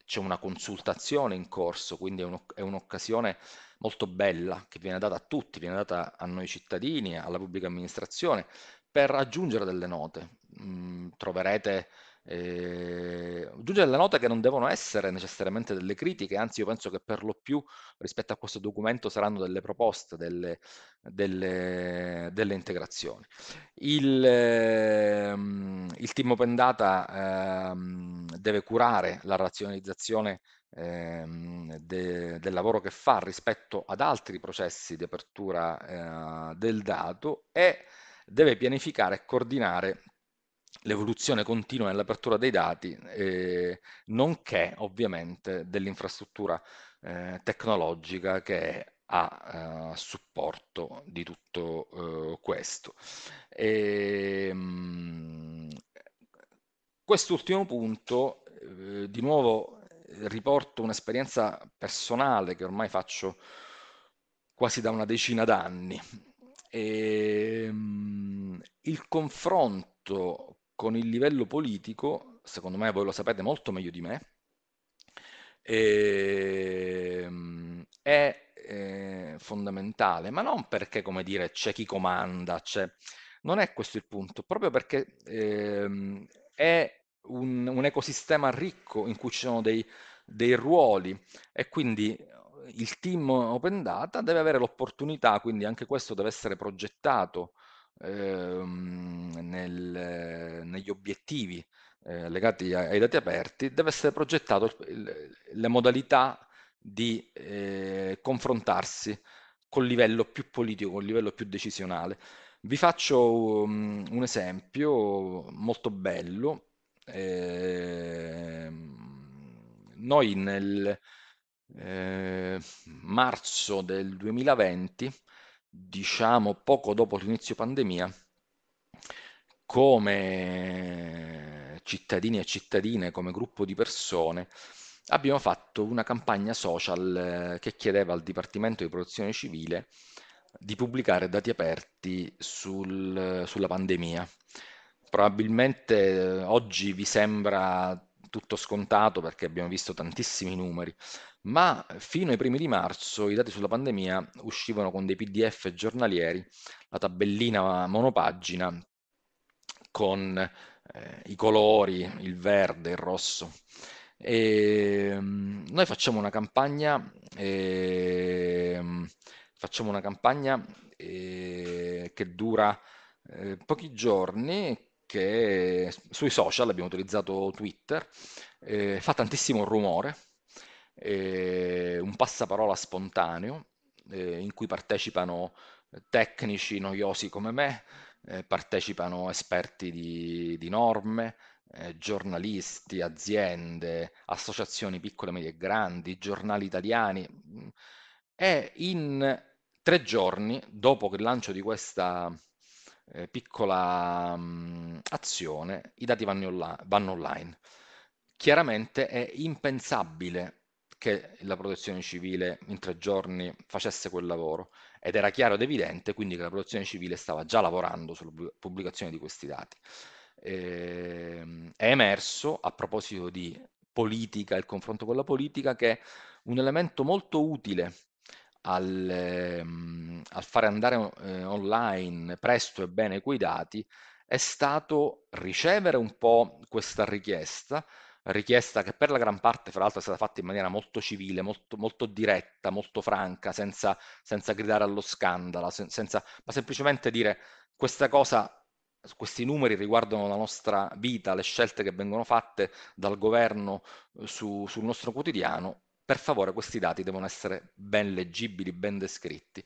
c'è una consultazione in corso, quindi è, un'occasione molto bella che viene data a tutti, viene data a noi cittadini, alla pubblica amministrazione, per aggiungere delle note. Mm, troverete eh, aggiungere delle note che non devono essere necessariamente delle critiche, anzi io penso che per lo più rispetto a questo documento saranno delle proposte, delle, delle, delle integrazioni. Il, ehm, il team Open Data ehm, deve curare la razionalizzazione ehm, de, del lavoro che fa rispetto ad altri processi di apertura eh, del dato e deve pianificare e coordinare l'evoluzione continua nell'apertura dei dati, eh, nonché ovviamente dell'infrastruttura eh, tecnologica che è a eh, supporto di tutto eh, questo. E, ehm, mh, quest'ultimo punto, eh, di nuovo, eh, riporto un'esperienza personale che ormai faccio quasi da una decina d'anni. Ehm, il confronto con il livello politico, secondo me voi lo sapete molto meglio di me, ehm, è eh, fondamentale, ma non perché, come dire, c'è chi comanda, c'è... Non è questo il punto, proprio perché ehm, è un, un, ecosistema ricco in cui ci sono dei, dei ruoli e quindi il team open data deve avere l'opportunità, quindi anche questo deve essere progettato ehm, nel, negli obiettivi eh, legati ai, dati aperti, deve essere progettato il, le modalità di eh, confrontarsi col livello più politico, col livello più decisionale. Vi faccio um, un esempio molto bello. Eh, noi nel, eh, marzo del 2020, diciamo poco dopo l'inizio pandemia, come cittadini e cittadine, come gruppo di persone, abbiamo fatto una campagna social eh, che chiedeva al Dipartimento di Protezione Civile di pubblicare dati aperti sul, sulla pandemia. Probabilmente eh, oggi vi sembra tutto scontato perché abbiamo visto tantissimi numeri, ma fino ai primi di marzo i dati sulla pandemia uscivano con dei PDF giornalieri, la tabellina monopagina con eh, i colori, il verde, il rosso. E, ehm, noi facciamo una campagna, eh, facciamo una campagna eh, che dura eh, pochi giorni che sui social, abbiamo utilizzato Twitter, eh, fa tantissimo rumore, eh, un passaparola spontaneo eh, in cui partecipano tecnici noiosi come me, eh, partecipano esperti di, di norme, eh, giornalisti, aziende, associazioni piccole, medie e grandi, giornali italiani e in tre giorni dopo il lancio di questa eh, piccola mh, mm, azione, i dati vanno, onla vanno online. Chiaramente è impensabile che la protezione civile in tre giorni facesse quel lavoro ed era chiaro ed evidente quindi che la protezione civile stava già lavorando sulla pubblicazione di questi dati. Eh, è emerso a proposito di politica, il confronto con la politica, che un elemento molto utile al, ehm, al fare andare eh, online presto e bene quei dati è stato ricevere un po' questa richiesta, richiesta che per la gran parte, fra l'altro, è stata fatta in maniera molto civile, molto, molto diretta, molto franca, senza, senza gridare allo scandalo, sen- senza, ma semplicemente dire questa cosa, questi numeri riguardano la nostra vita, le scelte che vengono fatte dal governo su, sul nostro quotidiano, per favore questi dati devono essere ben leggibili, ben descritti.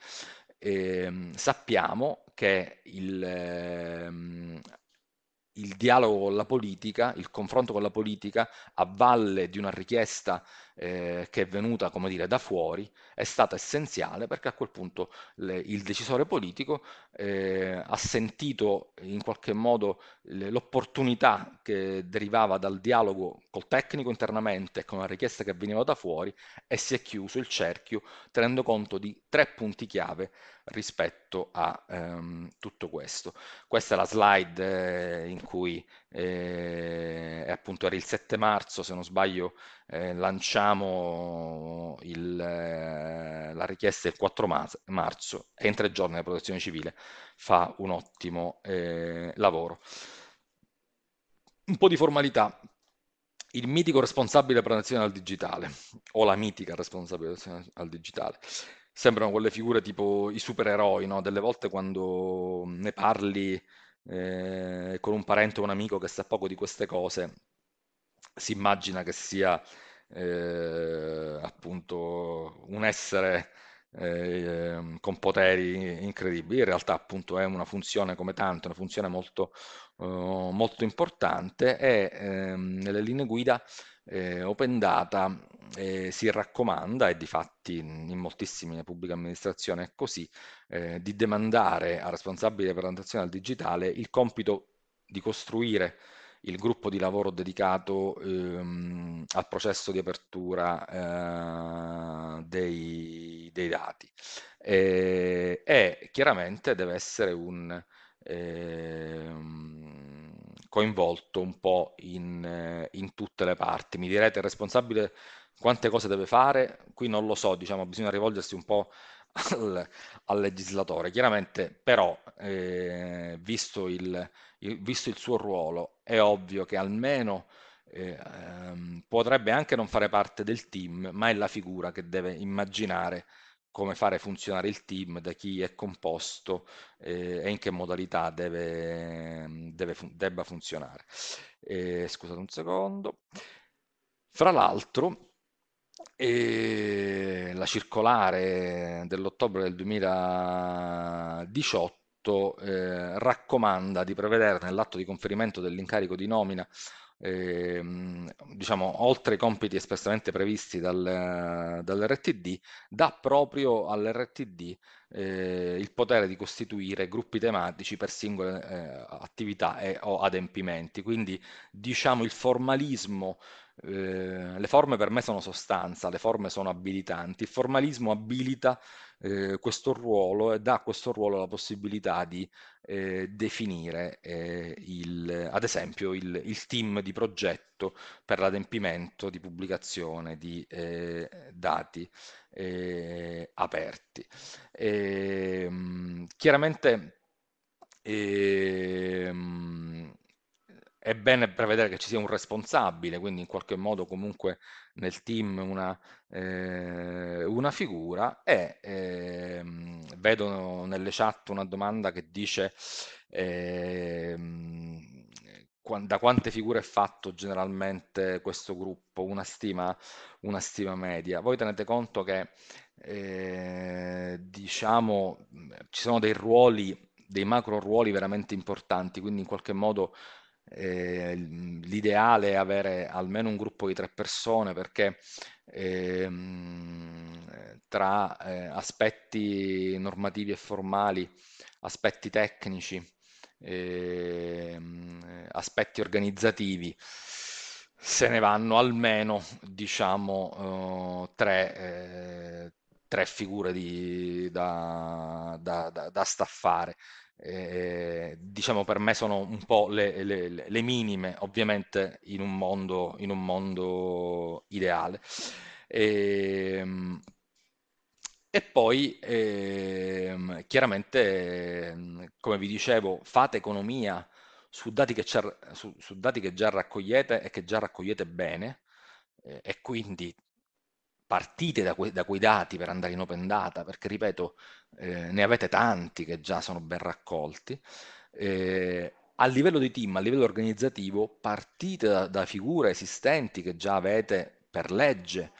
Eh, sappiamo che il, ehm, il dialogo con la politica, il confronto con la politica a valle di una richiesta eh, che è venuta come dire, da fuori è stata essenziale perché a quel punto le, il decisore politico eh, ha sentito in qualche modo l'opportunità che derivava dal dialogo col tecnico internamente e con la richiesta che veniva da fuori e si è chiuso il cerchio tenendo conto di tre punti chiave rispetto a ehm, tutto questo. Questa è la slide eh, in cui e eh, appunto era il 7 marzo, se non sbaglio, eh, lanciamo il, eh, la richiesta il 4 marzo, marzo e in tre giorni la protezione civile fa un ottimo eh, lavoro. Un po' di formalità. Il mitico responsabile per l'azione al digitale, o la mitica responsabile per l'azione al digitale, sembrano quelle figure tipo i supereroi, no? Delle volte quando ne parli eh, con un parente o un amico che sa poco di queste cose, si immagina che sia eh, appunto un essere eh, con poteri incredibili. In realtà appunto è una funzione come tanto, una funzione molto, eh, molto importante e ehm, nelle linee guida eh, Open Data eh, si raccomanda, e di fatti in moltissime pubbliche amministrazioni è così, eh, di demandare al responsabile per l'attenzione al digitale il compito di costruire il gruppo di lavoro dedicato ehm, al processo di apertura eh, dei, dei, dati e, e, chiaramente deve essere un ehm, coinvolto un po' in, in tutte le parti. Mi direte il responsabile quante cose deve fare? Qui non lo so, diciamo, bisogna rivolgersi un po' al, al legislatore. Chiaramente, però, eh, visto, il, visto il suo ruolo, è ovvio che almeno... Eh, ehm, potrebbe anche non fare parte del team, ma è la figura che deve immaginare come fare funzionare il team, da chi è composto eh, e in che modalità deve, deve fun- debba funzionare. Eh, scusate un secondo. Fra l'altro, e la circolare dell'ottobre del 2018 eh, raccomanda di prevedere nell'atto di conferimento dell'incarico di nomina eh, diciamo, oltre ai compiti espressamente previsti dal, dall'RTD, dà proprio all'RTD eh, il potere di costituire gruppi tematici per singole eh, attività e, o adempimenti. Quindi diciamo il formalismo Ehm, le forme per me sono sostanza, le forme sono abilitanti, il formalismo abilita eh, questo ruolo e dà a questo ruolo la possibilità di eh, definire, eh, il, ad esempio, il, il, team di progetto per l'adempimento di pubblicazione di eh, dati eh, aperti. E, ehm, chiaramente... E, ehm, è bene prevedere che ci sia un responsabile, quindi in qualche modo comunque nel team una, eh, una figura e eh, vedo nelle chat una domanda che dice eh, da quante figure è fatto generalmente questo gruppo, una stima, una stima media. Voi tenete conto che eh, diciamo ci sono dei ruoli dei macro ruoli veramente importanti, quindi in qualche modo eh, l'ideale è avere almeno un gruppo di tre persone perché ehm, tra eh, aspetti normativi e formali, aspetti tecnici, ehm, aspetti organizzativi, se ne vanno almeno diciamo eh, tre, eh, tre, figure di, da, da, da, da staffare eh, diciamo per me sono un po' le, le, le minime, ovviamente in un mondo, in un mondo ideale. E, ehm, e poi eh, chiaramente, come vi dicevo, fate economia su dati, su, su dati che, già raccogliete e che già raccogliete bene eh, e quindi partite da, que- da, quei dati per andare in open data, perché ripeto, eh, ne avete tanti che già sono ben raccolti. Eh, a livello di team, a livello organizzativo, partite da, da figure esistenti che già avete per legge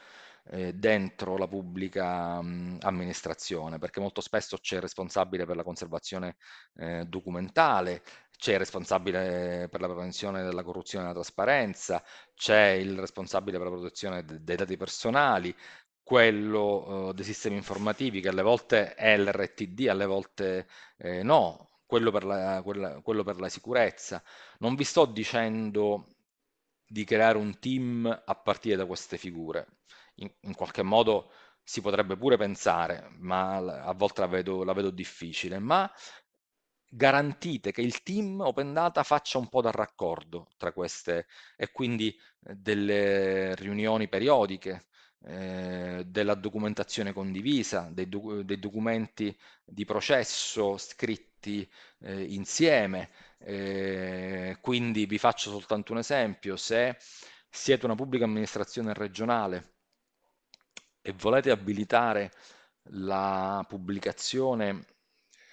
eh, dentro la pubblica mh, amministrazione, perché molto spesso c'è il responsabile per la conservazione eh, documentale, c'è il responsabile per la prevenzione della corruzione e della trasparenza, c'è il responsabile per la protezione de- dei dati personali, quello eh, dei sistemi informativi che alle volte è l'RTD, alle volte eh, no, quello per la, quella, quello per la sicurezza. Non vi sto dicendo di creare un team a partire da queste figure in, in qualche modo si potrebbe pure pensare, ma a volte la vedo, la vedo, difficile, ma garantite che il team Open Data faccia un po' da raccordo tra queste e quindi eh, delle riunioni periodiche, eh, della documentazione condivisa, dei, doc dei, documenti di processo scritti eh, insieme. Eh, quindi vi faccio soltanto un esempio, se siete una pubblica amministrazione regionale, e volete abilitare la pubblicazione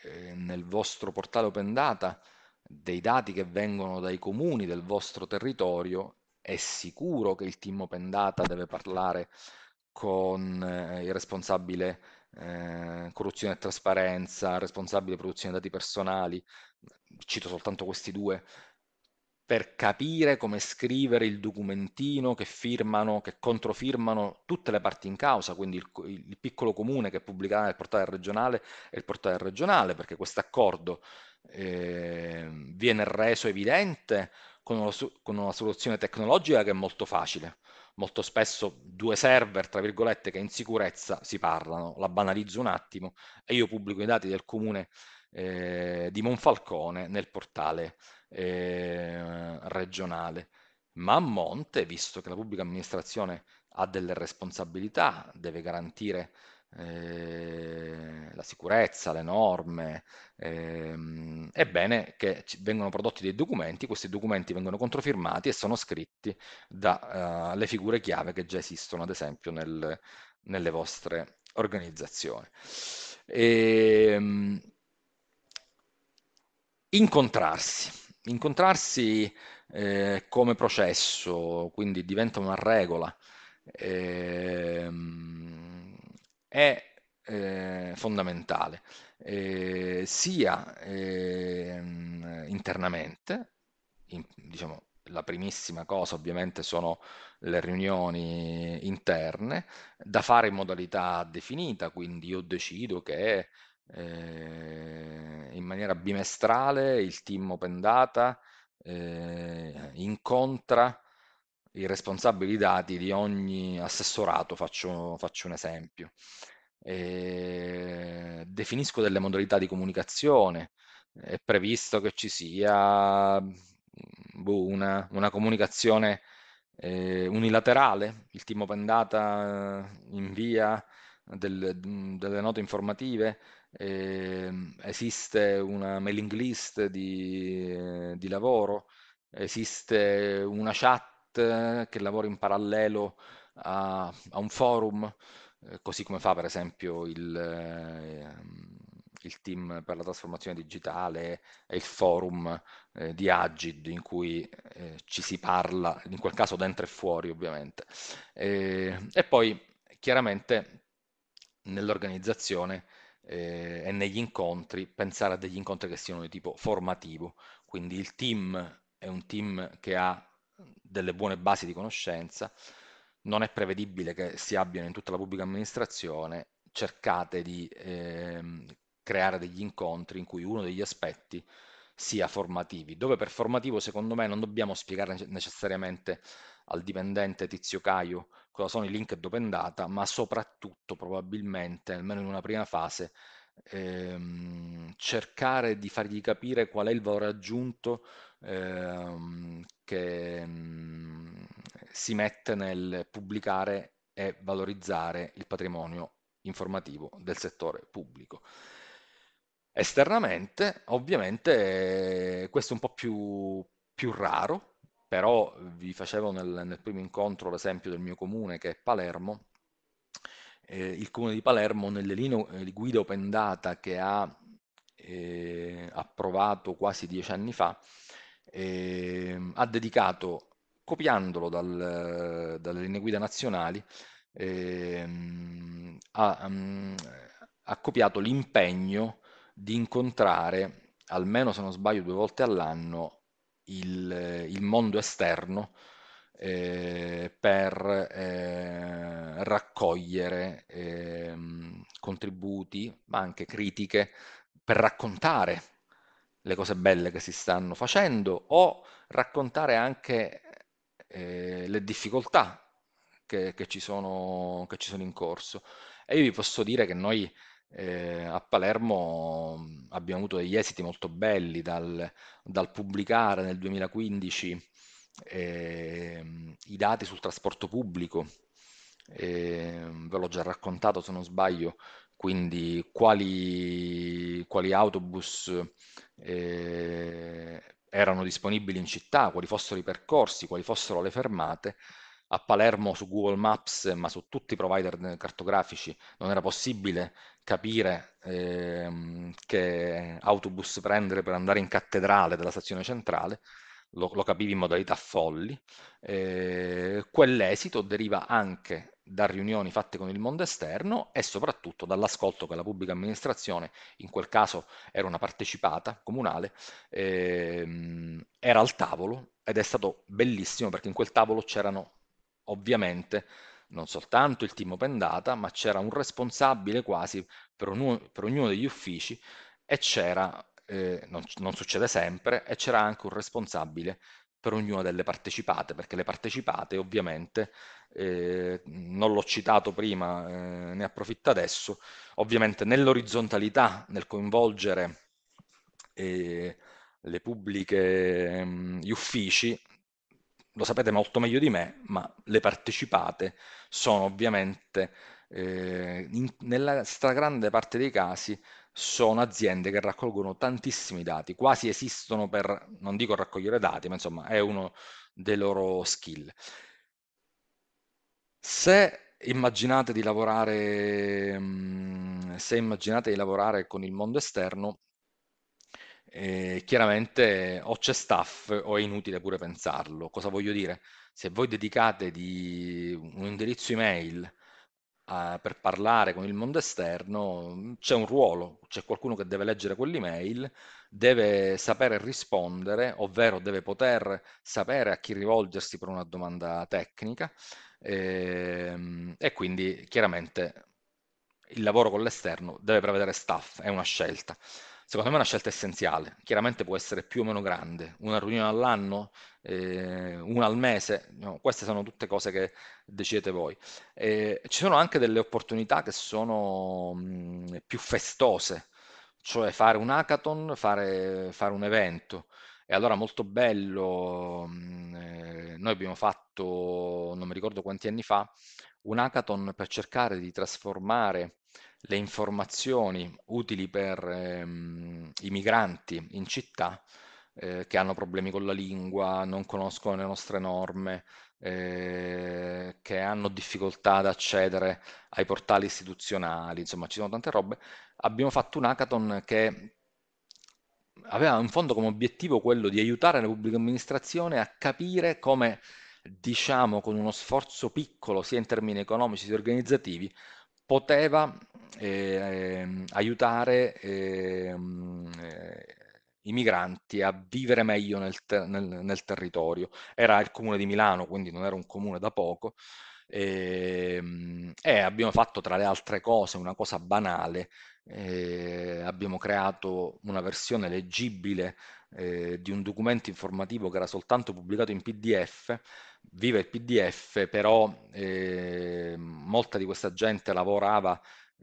eh, nel vostro portale Open Data dei dati che vengono dai comuni del vostro territorio, è sicuro che il team Open Data deve parlare con eh, il responsabile eh, corruzione e trasparenza, responsabile produzione dati personali, cito soltanto questi due per capire come scrivere il documentino che firmano, che controfirmano tutte le parti in causa, quindi il, il piccolo comune che pubblicava nel portale regionale e il portale regionale, perché questo accordo eh, viene reso evidente con una, con una soluzione tecnologica che è molto facile. Molto spesso due server, tra virgolette, che in sicurezza si parlano, la banalizzo un attimo, e io pubblico i dati del comune eh, di Monfalcone nel portale eh, regionale. Ma a monte, visto che la pubblica amministrazione ha delle responsabilità, deve garantire eh, la sicurezza, le norme, ehm, è bene che ci, vengono prodotti dei documenti, questi documenti vengono controfirmati e sono scritti dalle eh, figure chiave che già esistono, ad esempio, nel, nelle vostre organizzazioni. E, ehm, Incontrarsi. Incontrarsi eh, come processo, quindi diventa una regola, eh, è eh, fondamentale, eh, sia ehm, internamente, in, diciamo, la primissima cosa ovviamente sono le riunioni interne da fare in modalità definita, quindi io decido che eh, in maniera bimestrale il team Open Data eh, incontra i responsabili dati di ogni assessorato, faccio, faccio un esempio. Eh, definisco delle modalità di comunicazione, è previsto che ci sia boh, una, una, comunicazione eh, unilaterale, il team open data eh, invia del, delle note informative, Ehm, esiste una mailing list di, di lavoro, esiste una chat che lavora in parallelo a, a un forum, eh, così come fa per esempio il, ehm, il, team per la trasformazione digitale e il forum eh, di Agid in cui eh, ci si parla, in quel caso dentro e fuori ovviamente. Ehm, e poi chiaramente nell'organizzazione eh, e negli incontri pensare a degli incontri che siano di tipo formativo, quindi il team è un team che ha delle buone basi di conoscenza, non è prevedibile che si abbiano in tutta la pubblica amministrazione, cercate di eh, creare degli incontri in cui uno degli aspetti sia formativi, dove per formativo secondo me non dobbiamo spiegare necessariamente al dipendente Tizio Caio cosa sono i linked open data, ma soprattutto probabilmente, almeno in una prima fase, ehm, cercare di fargli capire qual è il valore aggiunto ehm, che mh, mm, si mette nel pubblicare e valorizzare il patrimonio informativo del settore pubblico. Esternamente, ovviamente, questo è un po' più, più raro, però vi facevo nel, nel primo incontro l'esempio del mio comune che è Palermo, eh, il comune di Palermo nelle linee eh, guida open data che ha eh, approvato quasi dieci anni fa, eh, ha dedicato, copiandolo dal, dalle linee guida nazionali, ehm, ha, um, ha copiato l'impegno di incontrare, almeno se non sbaglio due volte all'anno, il, il mondo esterno eh, per eh, raccogliere eh, contributi, ma anche critiche, per raccontare le cose belle che si stanno facendo o raccontare anche eh, le difficoltà che, che, ci sono, che ci sono in corso. E io vi posso dire che noi eh, a Palermo mhmm, abbiamo avuto degli esiti molto belli dal, dal pubblicare nel 2015 eh, i dati sul trasporto pubblico. Eh, ve l'ho già raccontato se non sbaglio, quindi quali, quali autobus ehm, erano disponibili in città, quali fossero i percorsi, quali fossero le fermate a Palermo su Google Maps, ma su tutti i provider cartografici non era possibile capire ehm, che autobus prendere per andare in cattedrale della stazione centrale, lo, lo capivi in modalità folli, eh, quell'esito deriva anche da riunioni fatte con il mondo esterno e soprattutto dall'ascolto che la pubblica amministrazione, in quel caso era una partecipata comunale, ehm, era al tavolo ed è stato bellissimo perché in quel tavolo c'erano ovviamente non soltanto il team Open Data, ma c'era un responsabile quasi per, ognuno, per ognuno degli uffici e c'era, eh, non, non succede sempre, e c'era anche un responsabile per ognuna delle partecipate, perché le partecipate ovviamente, eh, non l'ho citato prima, eh, ne approfitto adesso, ovviamente nell'orizzontalità, nel coinvolgere eh, le pubbliche, mm, gli uffici, lo sapete molto meglio di me, ma le partecipate sono ovviamente, eh, in, nella stragrande parte dei casi, sono aziende che raccolgono tantissimi dati, quasi esistono per, non dico raccogliere dati, ma insomma è uno dei loro skill. Se immaginate di lavorare, mm, se immaginate di lavorare con il mondo esterno, eh, chiaramente o c'è staff o è inutile pure pensarlo. Cosa voglio dire? Se voi dedicate di un indirizzo email a, eh, per parlare con il mondo esterno, c'è un ruolo, c'è qualcuno che deve leggere quell'email, deve sapere rispondere, ovvero deve poter sapere a chi rivolgersi per una domanda tecnica e, ehm, e quindi chiaramente il lavoro con l'esterno deve prevedere staff, è una scelta secondo me è una scelta essenziale. Chiaramente può essere più o meno grande, una riunione all'anno, eh, una al mese, no, queste sono tutte cose che decidete voi. Eh, ci sono anche delle opportunità che sono mh, più festose, cioè fare un hackathon, fare, fare un evento. E allora molto bello, mh, eh, noi abbiamo fatto, non mi ricordo quanti anni fa, un hackathon per cercare di trasformare le informazioni utili per ehm, i migranti in città eh, che hanno problemi con la lingua, non conoscono le nostre norme, eh, che hanno difficoltà ad accedere ai portali istituzionali, insomma ci sono tante robe. Abbiamo fatto un hackathon che aveva in fondo come obiettivo quello di aiutare la pubblica amministrazione a capire come, diciamo, con uno sforzo piccolo, sia in termini economici sia organizzativi, poteva eh, aiutare ehm, eh, i migranti a vivere meglio nel, ter nel, nel, territorio. Era il comune di Milano, quindi non era un comune da poco. E, ehm, e abbiamo fatto tra le altre cose una cosa banale, eh, abbiamo creato una versione leggibile eh, di un documento informativo che era soltanto pubblicato in PDF, vive il PDF, però eh, molta di questa gente lavorava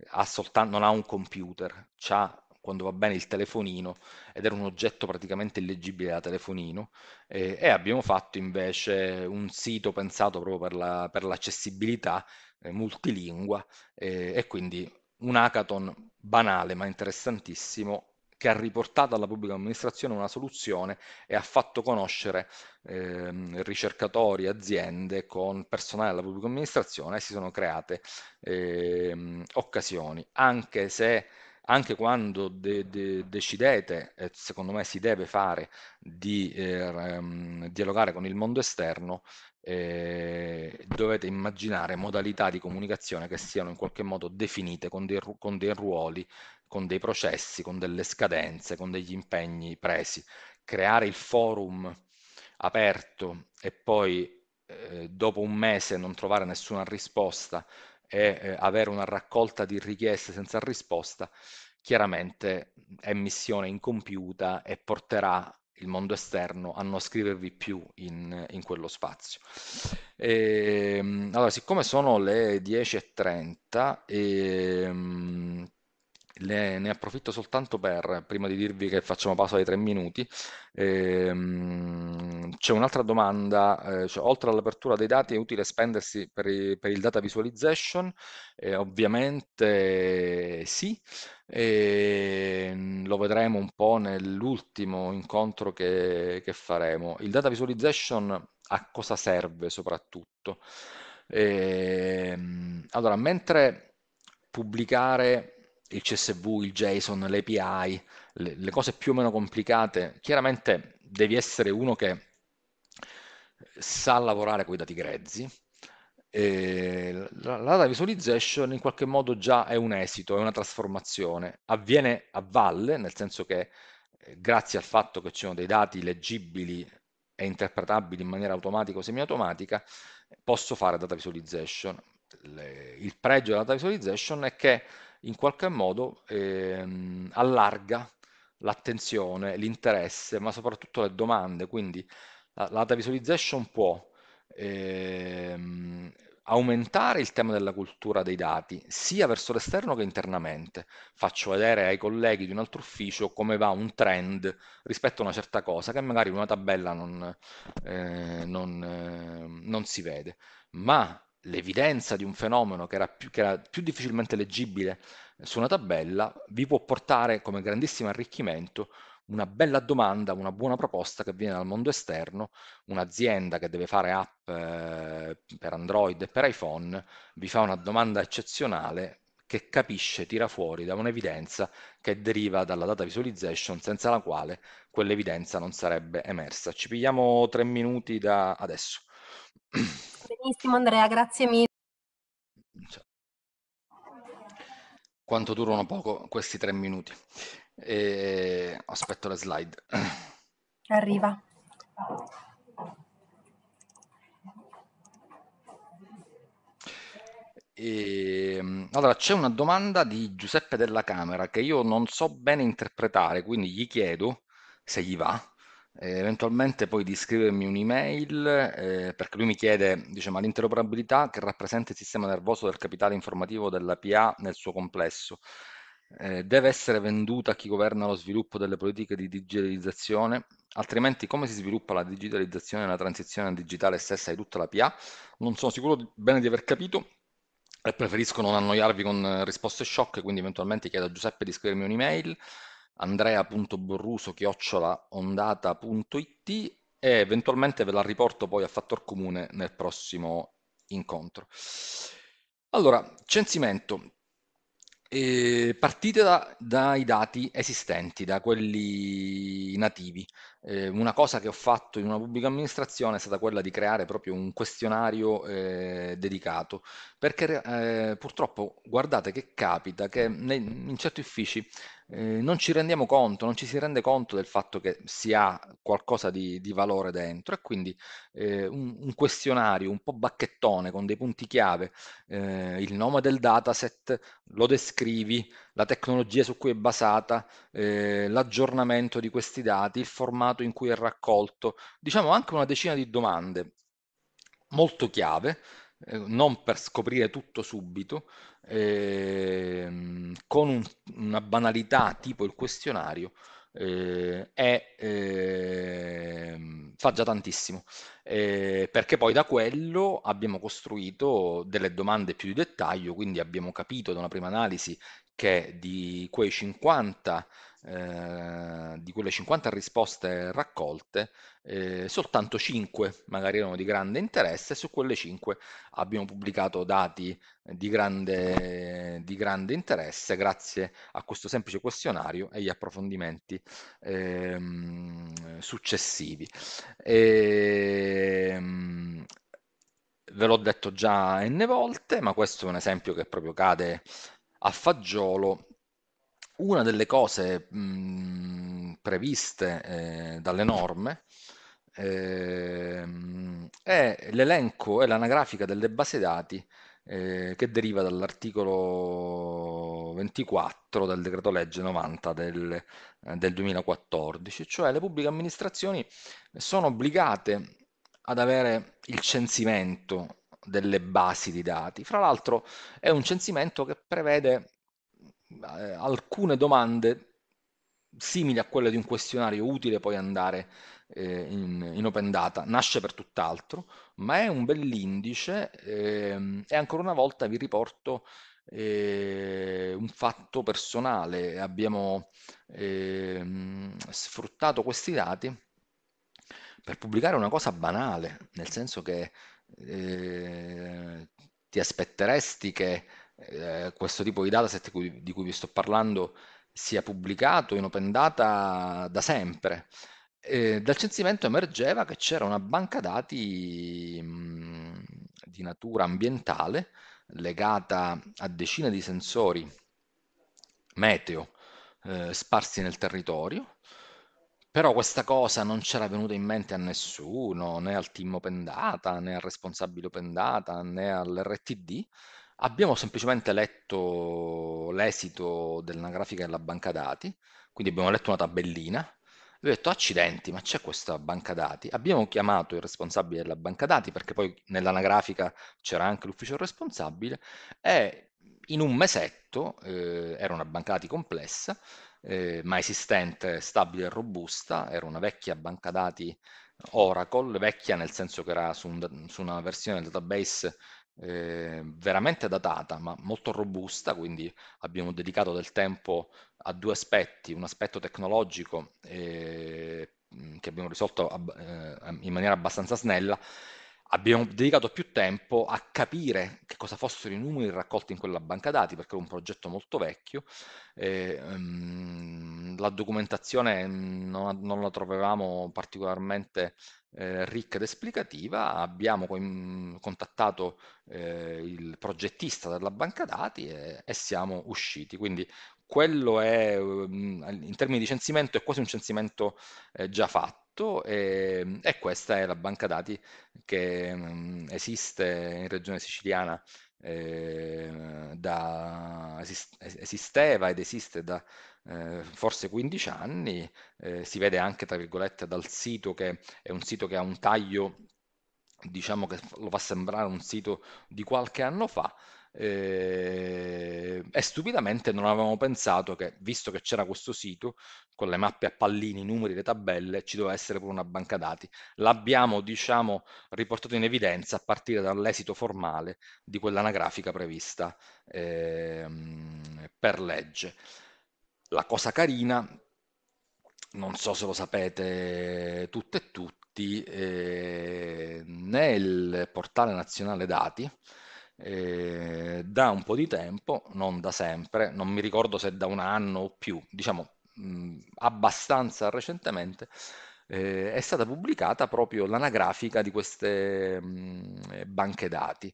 ha soltanto, non ha un computer, ha quando va bene il telefonino ed era un oggetto praticamente illeggibile da telefonino eh, e abbiamo fatto invece un sito pensato proprio per, la, per l'accessibilità eh, multilingua eh, e quindi un hackathon banale ma interessantissimo che ha riportato alla pubblica amministrazione una soluzione e ha fatto conoscere eh, ricercatori, aziende con personale della pubblica amministrazione e si sono create eh, occasioni, anche se anche quando de de decidete, e secondo me si deve fare, di eh, dialogare con il mondo esterno, eh, dovete immaginare modalità di comunicazione che siano in qualche modo definite con dei, con dei ruoli con dei processi, con delle scadenze, con degli impegni presi, creare il forum aperto e poi eh, dopo un mese non trovare nessuna risposta e eh, avere una raccolta di richieste senza risposta, chiaramente è missione incompiuta e porterà il mondo esterno a non scrivervi più in, in quello spazio. E, ehm, allora, siccome sono le 10.30, e, ehm, ne, ne approfitto soltanto per, prima di dirvi che facciamo pausa ai tre minuti, ehm, c'è un'altra domanda, eh, cioè, oltre all'apertura dei dati è utile spendersi per, i, per il data visualization? Eh, ovviamente sì, e ehm, lo vedremo un po' nell'ultimo incontro che, che faremo. Il data visualization a cosa serve soprattutto? E, ehm, allora, mentre pubblicare il CSV, il JSON, l'API, le, le cose più o meno complicate, chiaramente devi essere uno che sa lavorare con i dati grezzi, eh, la, la data visualization in qualche modo già è un esito, è una trasformazione, avviene a valle, nel senso che eh, grazie al fatto che ci sono dei dati leggibili e interpretabili in maniera automatica o semiautomatica, posso fare data visualization. Le, il pregio della data visualization è che in qualche modo ehm, allarga l'attenzione, l'interesse, ma soprattutto le domande. Quindi la, data visualization può ehm, aumentare il tema della cultura dei dati, sia verso l'esterno che internamente. Faccio vedere ai colleghi di un altro ufficio come va un trend rispetto a una certa cosa che magari in una tabella non, eh, non, eh, non si vede. Ma l'evidenza di un fenomeno che era, più, che era più difficilmente leggibile eh, su una tabella vi può portare come grandissimo arricchimento una bella domanda, una buona proposta che viene dal mondo esterno, un'azienda che deve fare app eh, per Android e per iPhone, vi fa una domanda eccezionale che capisce, tira fuori da un'evidenza che deriva dalla data visualization senza la quale quell'evidenza non sarebbe emersa. Ci pigliamo tre minuti da adesso. Benissimo Andrea, grazie mille. Quanto durano poco questi tre minuti? E... Aspetto le slide. Arriva. E, ehm, allora, c'è una domanda di Giuseppe della Camera che io non so bene interpretare, quindi gli chiedo se gli va eh, eventualmente poi di scrivermi un'email eh, perché lui mi chiede diciamo, l'interoperabilità che rappresenta il sistema nervoso del capitale informativo della PA nel suo complesso. Eh, deve essere venduta a chi governa lo sviluppo delle politiche di digitalizzazione, altrimenti come si sviluppa la digitalizzazione e la transizione digitale stessa di tutta la PA? Non sono sicuro di, bene di aver capito e preferisco non annoiarvi con eh, risposte sciocche, quindi eventualmente chiedo a Giuseppe di scrivermi un'email andrea.borruso-ondata.it e eventualmente ve la riporto poi a fattor comune nel prossimo incontro. Allora, censimento. Eh, partite da, dai dati esistenti, da quelli nativi eh, una cosa che ho fatto in una pubblica amministrazione è stata quella di creare proprio un questionario eh, dedicato, perché eh, purtroppo guardate che capita che nei, in certi uffici ehm, non ci rendiamo conto, non ci si rende conto del fatto che si ha qualcosa di, di valore dentro e quindi ehm, un, un, questionario un po' bacchettone con dei punti chiave, ehm, il nome del dataset, lo descrivi, la tecnologia su cui è basata, l'aggiornamento di questi dati, il formato formato in cui è raccolto, diciamo anche una decina di domande molto chiave, eh, non per scoprire tutto subito, eh, con un, una banalità tipo il questionario, eh, eh, fa già tantissimo, eh, perché poi da quello abbiamo costruito delle domande più di dettaglio, quindi abbiamo capito da una prima analisi che di quei 50 eh, di quelle 50 risposte raccolte, eh, soltanto 5 magari erano di grande interesse e su quelle 5 abbiamo pubblicato dati di grande, di grande interesse grazie a questo semplice questionario e agli approfondimenti ehm, successivi. E, ehm, ve l'ho detto già n volte, ma questo è un esempio che proprio cade a fagiolo una delle cose mh, previste eh, dalle norme eh, è l'elenco e l'anagrafica delle basi dati eh, che deriva dall'articolo 24 del decreto legge 90 del, eh, del 2014, cioè le pubbliche amministrazioni sono obbligate ad avere il censimento delle basi di dati. Fra l'altro è un censimento che prevede eh, alcune domande simili a quelle di un questionario utile poi andare eh, in, in, open data, nasce per tutt'altro, ma è un bell'indice eh, e ancora una volta vi riporto eh, un fatto personale, abbiamo ehm, sfruttato questi dati per pubblicare una cosa banale, nel senso che eh, ti aspetteresti che eh, questo tipo di dataset cui, di cui vi sto parlando sia pubblicato in open data da sempre. Eh, dal censimento emergeva che c'era una banca dati mh, di natura ambientale legata a decine di sensori meteo eh, sparsi nel territorio, però questa cosa non c'era venuta in mente a nessuno, né al team Open Data, né al responsabile Open Data, né all'RTD, Abbiamo semplicemente letto l'esito dell'anagrafica della banca dati, quindi abbiamo letto una tabellina, abbiamo detto accidenti, ma c'è questa banca dati. Abbiamo chiamato il responsabile della banca dati, perché poi nell'anagrafica c'era anche l'ufficio responsabile, e in un mesetto, eh, era una banca dati complessa, eh, ma esistente, stabile e robusta, era una vecchia banca dati Oracle, vecchia nel senso che era su, un, su una versione del database eh, veramente datata, ma molto robusta, quindi abbiamo dedicato del tempo a due aspetti, un aspetto tecnologico eh, che abbiamo risolto ab- eh, in maniera abbastanza snella, abbiamo dedicato più tempo a capire che cosa fossero i numeri raccolti in quella banca dati, perché era un progetto molto vecchio, ehm, la documentazione non, non la trovavamo particolarmente eh, ricca ed esplicativa, abbiamo co contattato eh, il progettista della banca dati e, e siamo usciti. Quindi quello è, ehm, in termini di censimento, è quasi un censimento eh, già fatto e, ehm, e, questa è la banca dati che mh, ehm, esiste in regione siciliana eh, da, esisteva ed esiste da eh, forse 15 anni, eh, si vede anche tra virgolette dal sito che è un sito che ha un taglio diciamo che lo fa sembrare un sito di qualche anno fa, eh, e stupidamente non avevamo pensato che, visto che c'era questo sito, con le mappe a pallini, i numeri, le tabelle, ci doveva essere pure una banca dati. L'abbiamo, diciamo, riportato in evidenza a partire dall'esito formale di quell'anagrafica prevista eh, per legge. La cosa carina, non so se lo sapete tutte e tutti, eh, nel portale nazionale dati, eh, da un po' di tempo, non da sempre, non mi ricordo se da un anno o più, diciamo mh, abbastanza recentemente, eh, è stata pubblicata proprio l'anagrafica di queste mh, banche dati.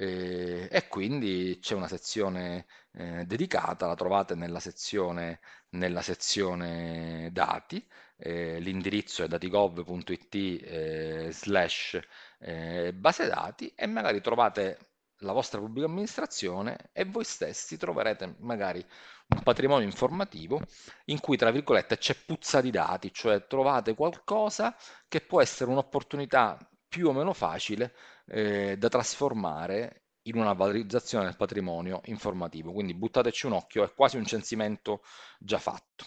Eh, e quindi c'è una sezione eh, dedicata, la trovate nella sezione, nella sezione dati, eh, l'indirizzo è datigov.it eh, slash eh, base dati e magari trovate la vostra pubblica amministrazione e voi stessi troverete magari un patrimonio informativo in cui, tra virgolette, c'è puzza di dati, cioè trovate qualcosa che può essere un'opportunità più o meno facile eh, da trasformare in una valorizzazione del patrimonio informativo. Quindi buttateci un occhio, è quasi un censimento già fatto.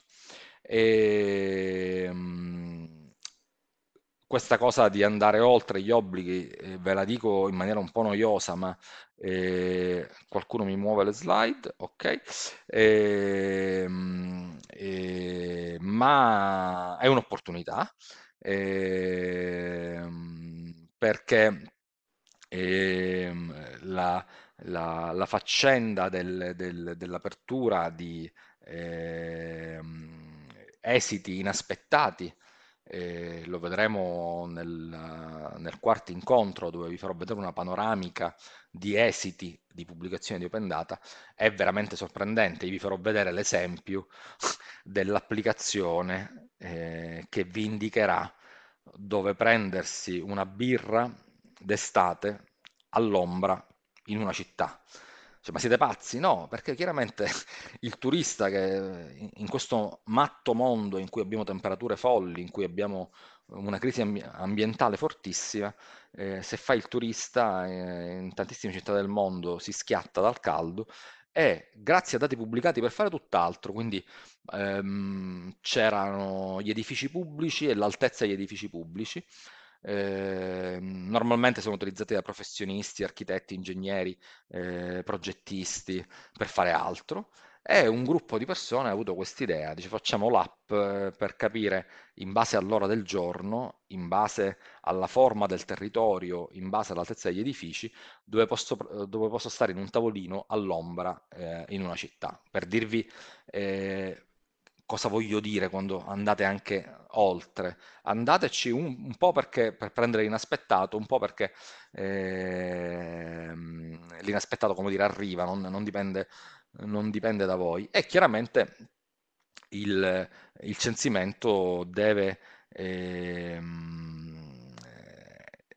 Ehm questa cosa di andare oltre gli obblighi, eh, ve la dico in maniera un po' noiosa, ma eh, qualcuno mi muove le slide, ok? Ehm, eh, ma è un'opportunità ehm, perché ehm, la, la, la, faccenda del, del, dell'apertura di esiti inaspettati eh, lo vedremo nel, nel, quarto incontro dove vi farò vedere una panoramica di esiti di pubblicazione di Open Data, è veramente sorprendente, vi farò vedere l'esempio dell'applicazione eh, che vi indicherà dove prendersi una birra d'estate all'ombra in una città. Cioè, ma siete pazzi? No, perché chiaramente il turista che eh, in questo matto mondo in cui abbiamo temperature folli, in cui abbiamo eh, una crisi ambientale fortissima, eh, se fa il turista eh, in tantissime città del mondo si schiatta dal caldo e grazie a dati pubblicati per fare tutt'altro, quindi ehm, c'erano gli edifici pubblici e l'altezza degli edifici pubblici, eh, normalmente sono utilizzate da professionisti, architetti, ingegneri, eh, progettisti per fare altro. E un gruppo di persone ha avuto quest'idea, dice facciamo l'app eh, per capire in base all'ora del giorno, in base alla forma del territorio, in base all'altezza degli edifici, dove posso, eh, dove posso stare in un tavolino all'ombra eh, in una città. Per dirvi eh, cosa voglio dire quando andate anche oltre. Andateci un, un po' perché, per prendere l'inaspettato, un po' perché eh, l'inaspettato, come dire, arriva, non, non, dipende, non, dipende, da voi. E chiaramente il, il censimento deve... Eh,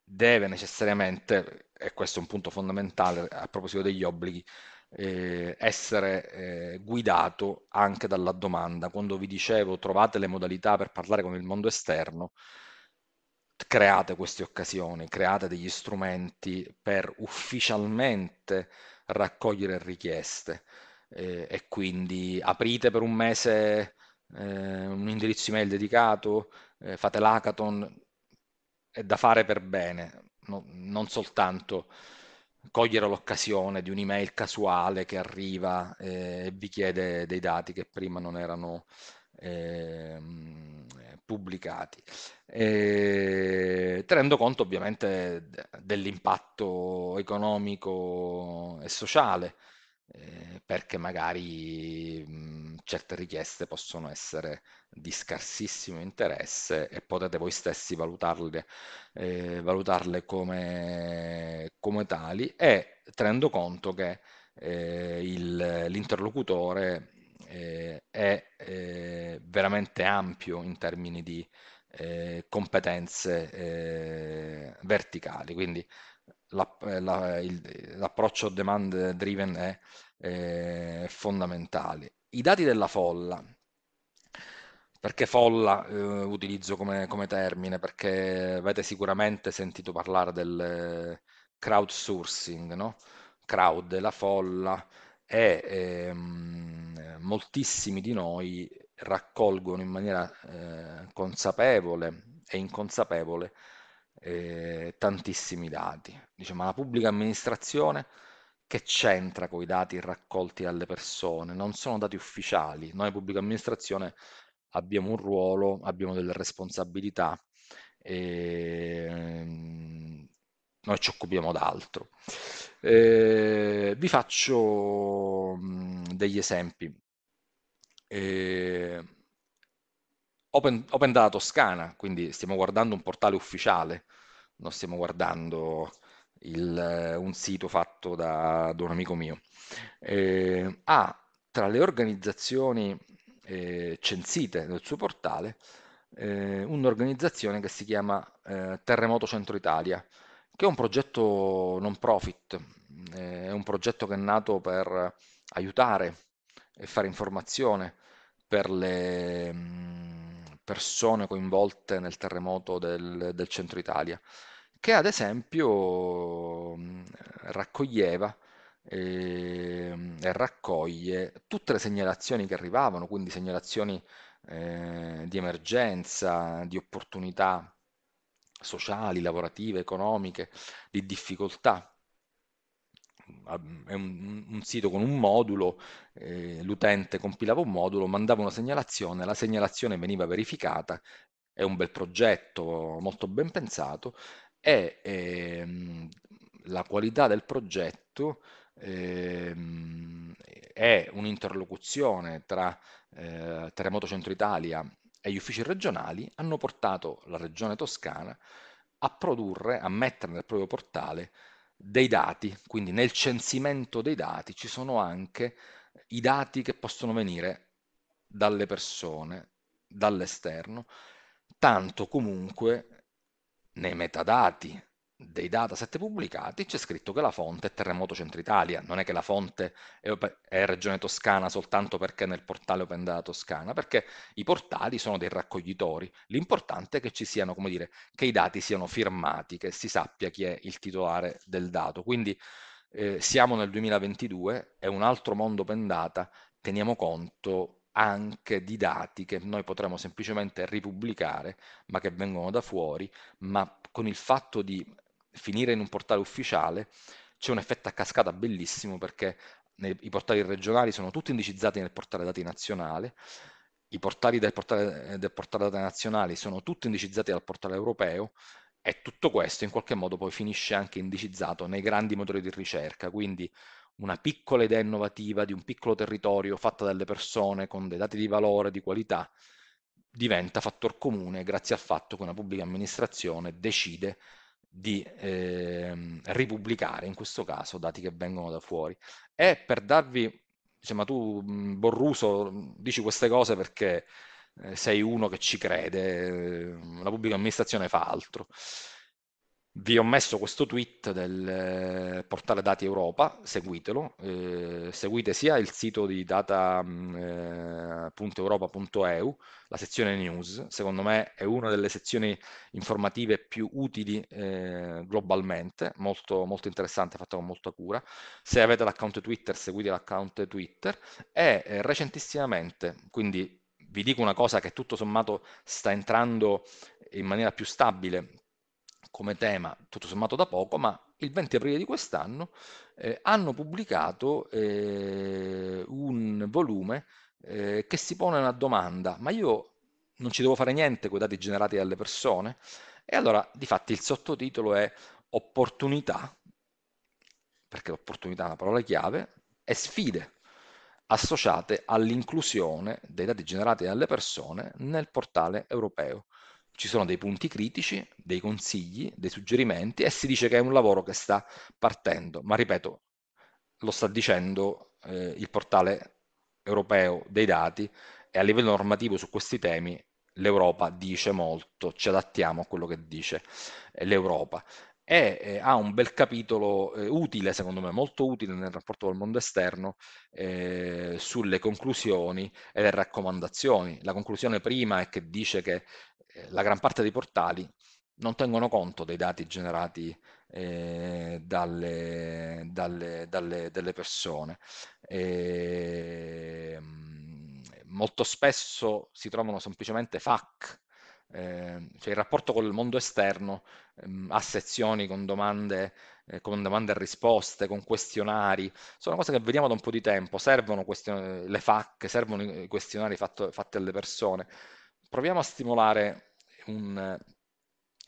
deve necessariamente, e questo è un punto fondamentale a proposito degli obblighi, eh, essere eh, guidato anche dalla domanda. Quando vi dicevo trovate le modalità per parlare con il mondo esterno, create queste occasioni, create degli strumenti per ufficialmente raccogliere richieste eh, e quindi aprite per un mese eh, un indirizzo email dedicato, eh, fate l'hackathon, è da fare per bene, no, non soltanto cogliere l'occasione di un'email casuale che arriva eh, e vi chiede dei dati che prima non erano eh, pubblicati, eh, tenendo conto ovviamente dell'impatto economico e sociale, eh, perché magari mh, certe richieste possono essere di scarsissimo interesse e potete voi stessi valutarle, eh, valutarle come, come, tali e tenendo conto che eh, il, l'interlocutore eh, è eh, veramente ampio in termini di eh, competenze eh, verticali, quindi la, la, il, l'approccio demand driven è fondamentale. I dati della folla perché folla eh, utilizzo come, come, termine? Perché avete sicuramente sentito parlare del eh, crowdsourcing, no? Crowd, la folla, e ehm, moltissimi di noi raccolgono in maniera eh, consapevole e inconsapevole eh, tantissimi dati. Dice, la pubblica amministrazione che c'entra con i dati raccolti dalle persone? Non sono dati ufficiali. Noi pubblica amministrazione abbiamo un ruolo, abbiamo delle responsabilità e ehm, noi ci occupiamo d'altro. Eh, vi faccio degli esempi. Eh, Open, Open, Data Toscana, quindi stiamo guardando un portale ufficiale, non stiamo guardando il, un sito fatto da, da un amico mio. Eh, ha ah, tra le organizzazioni eh, censite nel suo portale eh, un'organizzazione che si chiama eh, Terremoto Centro Italia, che è un progetto non profit, eh, è un progetto che è nato per aiutare e fare informazione per le mm, persone coinvolte nel terremoto del, del centro Italia, che ad esempio mh, mm, raccoglieva e, ehm, e raccoglie tutte le segnalazioni che arrivavano, quindi segnalazioni eh, di emergenza, di opportunità sociali, lavorative, economiche, di difficoltà. È un, un sito con un modulo, eh, l'utente compilava un modulo, mandava una segnalazione, la segnalazione veniva verificata, è un bel progetto molto ben pensato e ehm, la qualità del progetto ehm, è un'interlocuzione tra eh, Terremoto Centro Italia e gli uffici regionali, hanno portato la regione toscana a produrre, a mettere nel proprio portale dei dati, quindi nel censimento dei dati ci sono anche i dati che possono venire dalle persone, dall'esterno, tanto comunque nei metadati dei dataset pubblicati c'è scritto che la fonte è Terremoto Centro Italia, non è che la fonte è, è, Regione Toscana soltanto perché nel portale Open Data Toscana, perché i portali sono dei raccoglitori, l'importante è che ci siano, come dire, che i dati siano firmati, che si sappia chi è il titolare del dato. Quindi eh, siamo nel 2022, è un altro mondo Open Data, teniamo conto anche di dati che noi potremmo semplicemente ripubblicare, ma che vengono da fuori, ma con il fatto di finire in un portale ufficiale, c'è un effetto a cascata bellissimo perché nei, i portali regionali sono tutti indicizzati nel portale dati nazionale, i portali del portale, eh, del portale dati nazionali sono tutti indicizzati dal portale europeo e tutto questo in qualche modo poi finisce anche indicizzato nei grandi motori di ricerca, quindi una piccola idea innovativa di un piccolo territorio fatta dalle persone con dei dati di valore, di qualità, diventa fattor comune grazie al fatto che una pubblica amministrazione decide di eh, ripubblicare, in questo caso, dati che vengono da fuori. E per darvi, cioè, tu mm, Borruso mm, dici queste cose perché eh, sei uno che ci crede, eh, la pubblica amministrazione fa altro. Vi ho messo questo tweet del eh, portale Dati Europa, seguitelo, eh, seguite sia il sito di data.europa.eu, mm, eh, la sezione news, secondo me è una delle sezioni informative più utili eh, globalmente, molto, molto, interessante, fatta con molta cura. Se avete l'account Twitter, seguite l'account Twitter e eh, recentissimamente, quindi vi dico una cosa che tutto sommato sta entrando in maniera più stabile come tema tutto sommato da poco, ma il 20 aprile di quest'anno eh, hanno pubblicato eh, un volume eh, che si pone una domanda, ma io non ci devo fare niente con i dati generati dalle persone? E allora, di fatto, il sottotitolo è opportunità, perché l'opportunità è una parola chiave, e sfide associate all'inclusione dei dati generati dalle persone nel portale europeo ci sono dei punti critici, dei consigli, dei suggerimenti e si dice che è un lavoro che sta partendo, ma ripeto, lo sta dicendo eh, il portale europeo dei dati e a livello normativo su questi temi l'Europa dice molto, ci adattiamo a quello che dice eh, l'Europa e eh, ha un bel capitolo eh, utile, secondo me, molto utile nel rapporto col mondo esterno eh, sulle conclusioni e le raccomandazioni. La conclusione prima è che dice che eh, la gran parte dei portali non tengono conto dei dati generati eh, dalle, dalle, dalle, dalle, persone. E, ehm, molto spesso si trovano semplicemente FAC, eh, cioè il rapporto con il mondo esterno ehm, a sezioni con domande, eh, con domande e risposte, con questionari, sono cose che vediamo da un po' di tempo, servono le FAC, servono i questionari fatto, fatti alle persone, proviamo a stimolare un,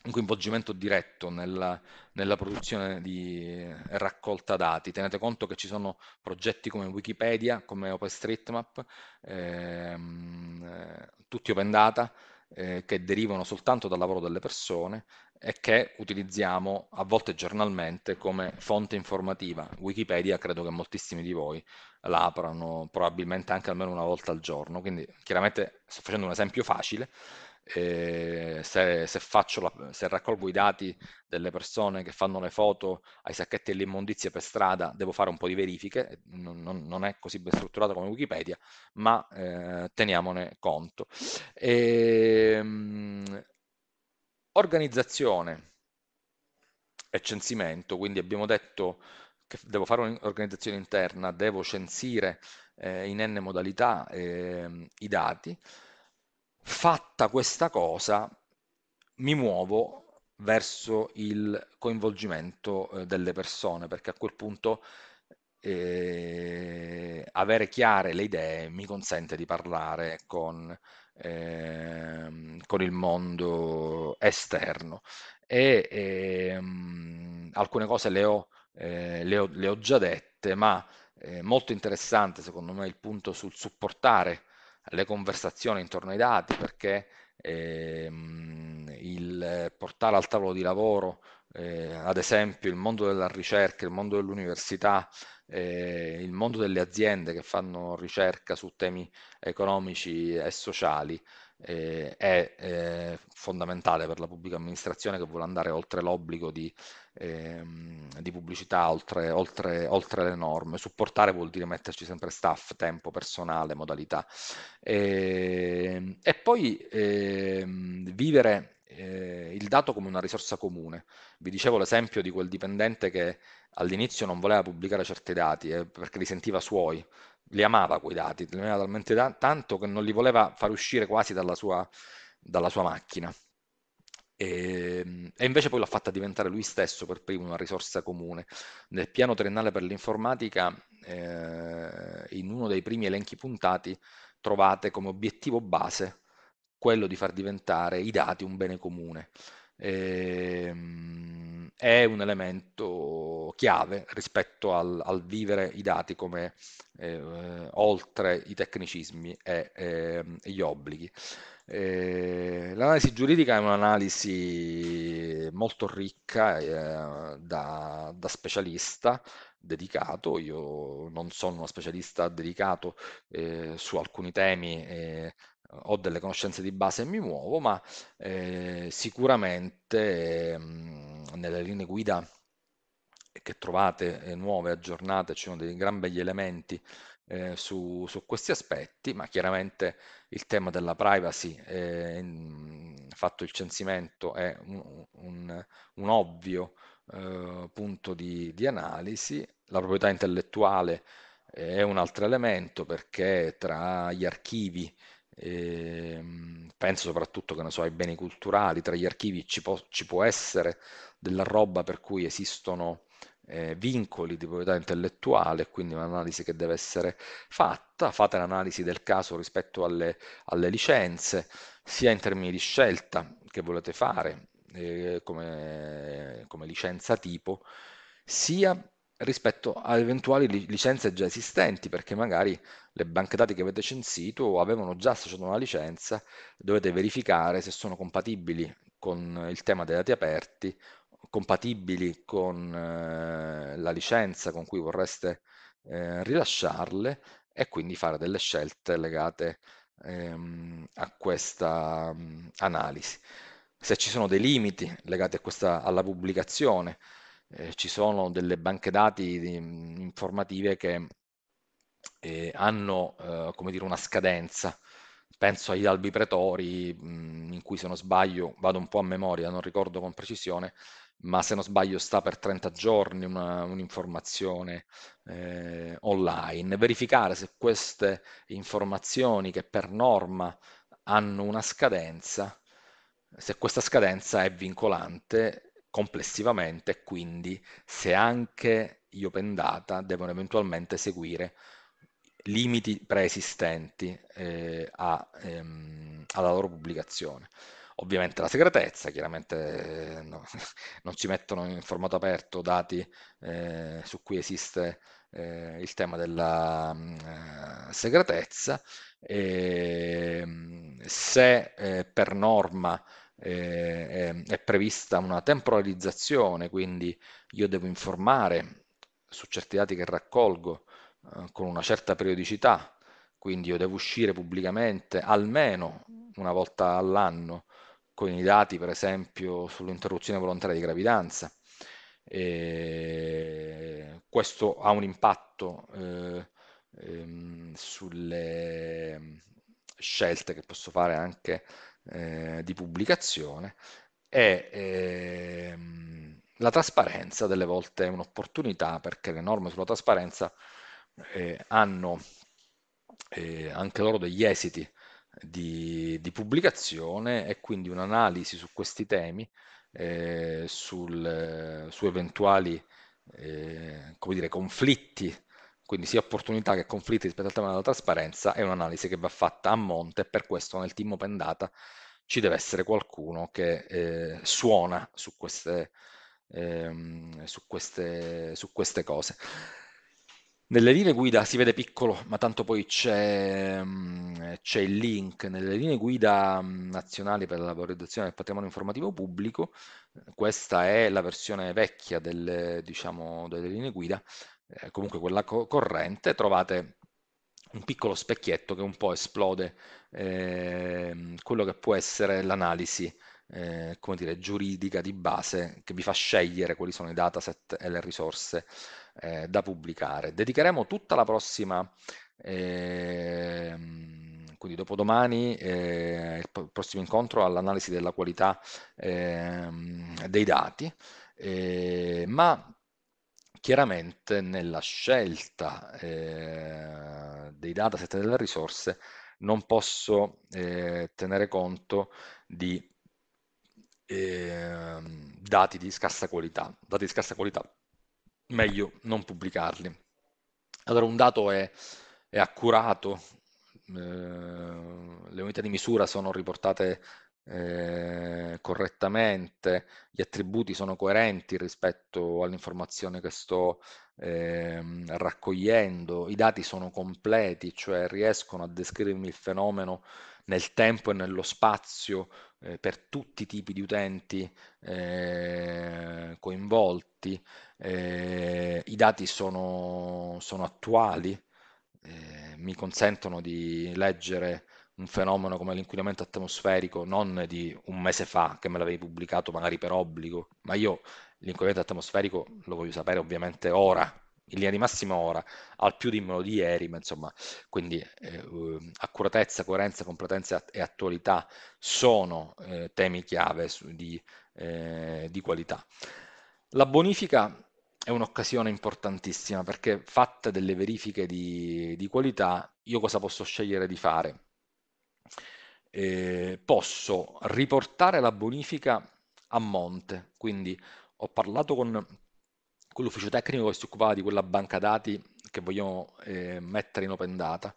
un coinvolgimento diretto nella, nella, produzione di raccolta dati. Tenete conto che ci sono progetti come Wikipedia, come OpenStreetMap, ehm, eh, tutti open data, eh, che derivano soltanto dal lavoro delle persone e che utilizziamo a volte giornalmente come fonte informativa. Wikipedia credo che moltissimi di voi la aprano probabilmente anche almeno una volta al giorno. Quindi chiaramente sto facendo un esempio facile. Eh, se, se, la, se, raccolgo i dati delle persone che fanno le foto ai sacchetti dell'immondizia per strada, devo fare un po' di verifiche, non, non, non è così ben strutturato come Wikipedia, ma eh, teniamone conto. E, ehm, mh, organizzazione e censimento, quindi abbiamo detto che devo fare un'organizzazione interna, devo censire eh, in n modalità eh, i dati, fatta questa cosa mi muovo verso il coinvolgimento eh, delle persone, perché a quel punto eh, avere chiare le idee mi consente di parlare con, ehm, con il mondo esterno e ehm, alcune cose le ho eh, le, ho, le, ho, già dette, ma è eh, molto interessante secondo me il punto sul supportare le conversazioni intorno ai dati, perché ehm, il portare al tavolo di lavoro, eh, ad esempio, il mondo della ricerca, il mondo dell'università, eh, il mondo delle aziende che fanno ricerca su temi economici e sociali eh, è eh, fondamentale per la pubblica amministrazione che vuole andare oltre l'obbligo di ehm, di pubblicità oltre, oltre, oltre, le norme. Supportare vuol dire metterci sempre staff, tempo, personale, modalità. E, ehm, e poi ehm, vivere eh, il dato come una risorsa comune. Vi dicevo l'esempio di quel dipendente che all'inizio non voleva pubblicare certi dati eh, perché li sentiva suoi, li amava quei dati, li amava talmente da- tanto che non li voleva far uscire quasi dalla sua, dalla sua macchina. E, ehm, e, invece poi l'ha fatta diventare lui stesso per primo una risorsa comune. Nel piano triennale per l'informatica, eh, in uno dei primi elenchi puntati, trovate come obiettivo base quello di far diventare i dati un bene comune. E, ehm, è un elemento chiave rispetto al, al vivere i dati come eh, oltre i tecnicismi e, e ehm, gli obblighi. Eh, l'analisi giuridica è un'analisi molto ricca eh, da, da, specialista dedicato, io non sono uno specialista dedicato eh, su alcuni temi, eh, ho delle conoscenze di base e mi muovo, ma eh, sicuramente nelle linee guida che trovate nuove, aggiornate, ci sono dei gran begli elementi eh, su, su, questi aspetti, ma chiaramente il tema della privacy, eh, fatto il censimento, è un, un, un ovvio eh, punto di, di, analisi, la proprietà intellettuale eh, è un altro elemento perché tra gli archivi e ehm, penso soprattutto che ne so, ai beni culturali, tra gli archivi ci può, ci può essere della roba per cui esistono eh, vincoli di proprietà intellettuale, quindi un'analisi che deve essere fatta, fate l'analisi del caso rispetto alle, alle licenze, sia in termini di scelta che volete fare eh, come, come licenza tipo, sia rispetto a eventuali licenze già esistenti, perché magari le banche dati che avete censito avevano già associato una licenza, dovete verificare se sono compatibili con il tema dei dati aperti compatibili con eh, la licenza con cui vorreste eh, rilasciarle e quindi fare delle scelte legate ehm, a questa mm, analisi. Se ci sono dei limiti legati questa, alla pubblicazione, eh, ci sono delle banche dati di, mm, informative che eh, hanno eh, dire, una scadenza. Penso agli albi pretori, mh, mm, in cui se non sbaglio, vado un po' a memoria, non ricordo con precisione, ma se non sbaglio sta per 30 giorni una, un'informazione eh, online, verificare se queste informazioni che per norma hanno una scadenza, se questa scadenza è vincolante complessivamente e quindi se anche gli open data devono eventualmente seguire limiti preesistenti eh, a, ehm, alla loro pubblicazione ovviamente la segretezza, chiaramente eh, no, non si mettono in formato aperto dati eh, su cui esiste eh, il tema della mm, eh, segretezza, e, ehm, se eh, per norma è prevista una temporalizzazione, quindi io devo informare su certi dati che raccolgo con una certa periodicità, quindi io devo uscire pubblicamente almeno una volta all'anno con i dati per esempio sull'interruzione volontaria di gravidanza. E questo ha un impatto eh, ehm, sulle scelte che posso fare anche eh, di pubblicazione e ehm, la trasparenza delle volte è un'opportunità perché le norme sulla trasparenza eh, hanno eh, anche loro degli esiti di, di pubblicazione e quindi un'analisi su questi temi, eh, sul, su eventuali eh, come dire, conflitti, quindi sia opportunità che conflitti rispetto al tema della trasparenza, è un'analisi che va fatta a monte e per questo nel team Open Data ci deve essere qualcuno che eh, suona su queste, ehm, su, queste, su queste cose. Nelle linee guida si vede piccolo, ma tanto poi c'è, mm, c'è il link. Nelle linee guida mm, nazionali per la valorizzazione del patrimonio informativo pubblico, questa è la versione vecchia delle, diciamo, delle linee guida, eh, comunque quella co- corrente, trovate un piccolo specchietto che un po' esplode eh, quello che può essere l'analisi eh, come dire, giuridica di base che vi fa scegliere quali sono i dataset e le risorse eh, da pubblicare. Dedicheremo tutta la prossima, eh, quindi dopodomani, eh, il prossimo incontro all'analisi della qualità ehm, dei dati, eh, ma chiaramente nella scelta eh, dei dataset e delle risorse non posso tenere conto di eh, dati di scarsa qualità. Dati di scarsa qualità, meglio non pubblicarli. Allora, un dato è, è accurato, eh, le unità di misura sono riportate eh, correttamente, gli attributi sono coerenti rispetto all'informazione che sto eh, raccogliendo, i dati sono completi, cioè riescono a descrivermi il fenomeno nel tempo e nello spazio eh, per tutti i tipi di utenti eh, coinvolti, eh, i dati sono, sono attuali, eh, mi consentono di leggere un fenomeno come l'inquinamento atmosferico non di un mese fa che me l'avevi pubblicato magari per obbligo, ma io l'inquinamento atmosferico lo voglio sapere ovviamente ora, in linea di massima ora, al più dimmelo di ieri, ma insomma, quindi eh, uhm, accuratezza, coerenza, competenza e attualità sono eh, temi chiave su, di, eh, di qualità. La bonifica è un'occasione importantissima perché fatte delle verifiche di, di qualità, io cosa posso scegliere di fare? Eh, posso riportare la bonifica a monte, quindi ho parlato con quell'ufficio tecnico che si occupava di quella banca dati che vogliamo eh, mettere in open data.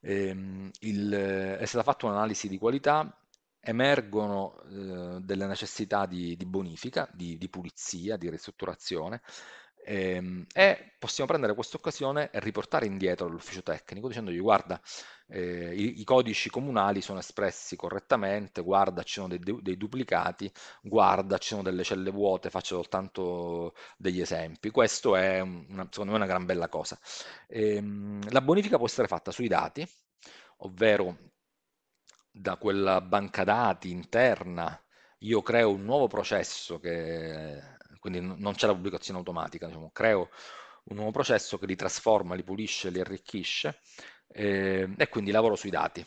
Ehm, eh, il, è stata fatta un'analisi di qualità, emergono eh, delle necessità di, di bonifica, di, di, pulizia, di ristrutturazione e, ehm, e possiamo prendere questa occasione e riportare indietro l'ufficio tecnico dicendogli guarda eh, i, i, codici comunali sono espressi correttamente, guarda ci sono dei, dei, duplicati, guarda ci sono delle celle vuote, faccio soltanto degli esempi. Questo è una, secondo me una gran bella cosa. E, ehm, la bonifica può essere fatta sui dati, ovvero da quella banca dati interna io creo un nuovo processo che quindi non c'è la pubblicazione automatica, diciamo, creo un nuovo processo che li trasforma, li pulisce, li arricchisce eh, e quindi lavoro sui dati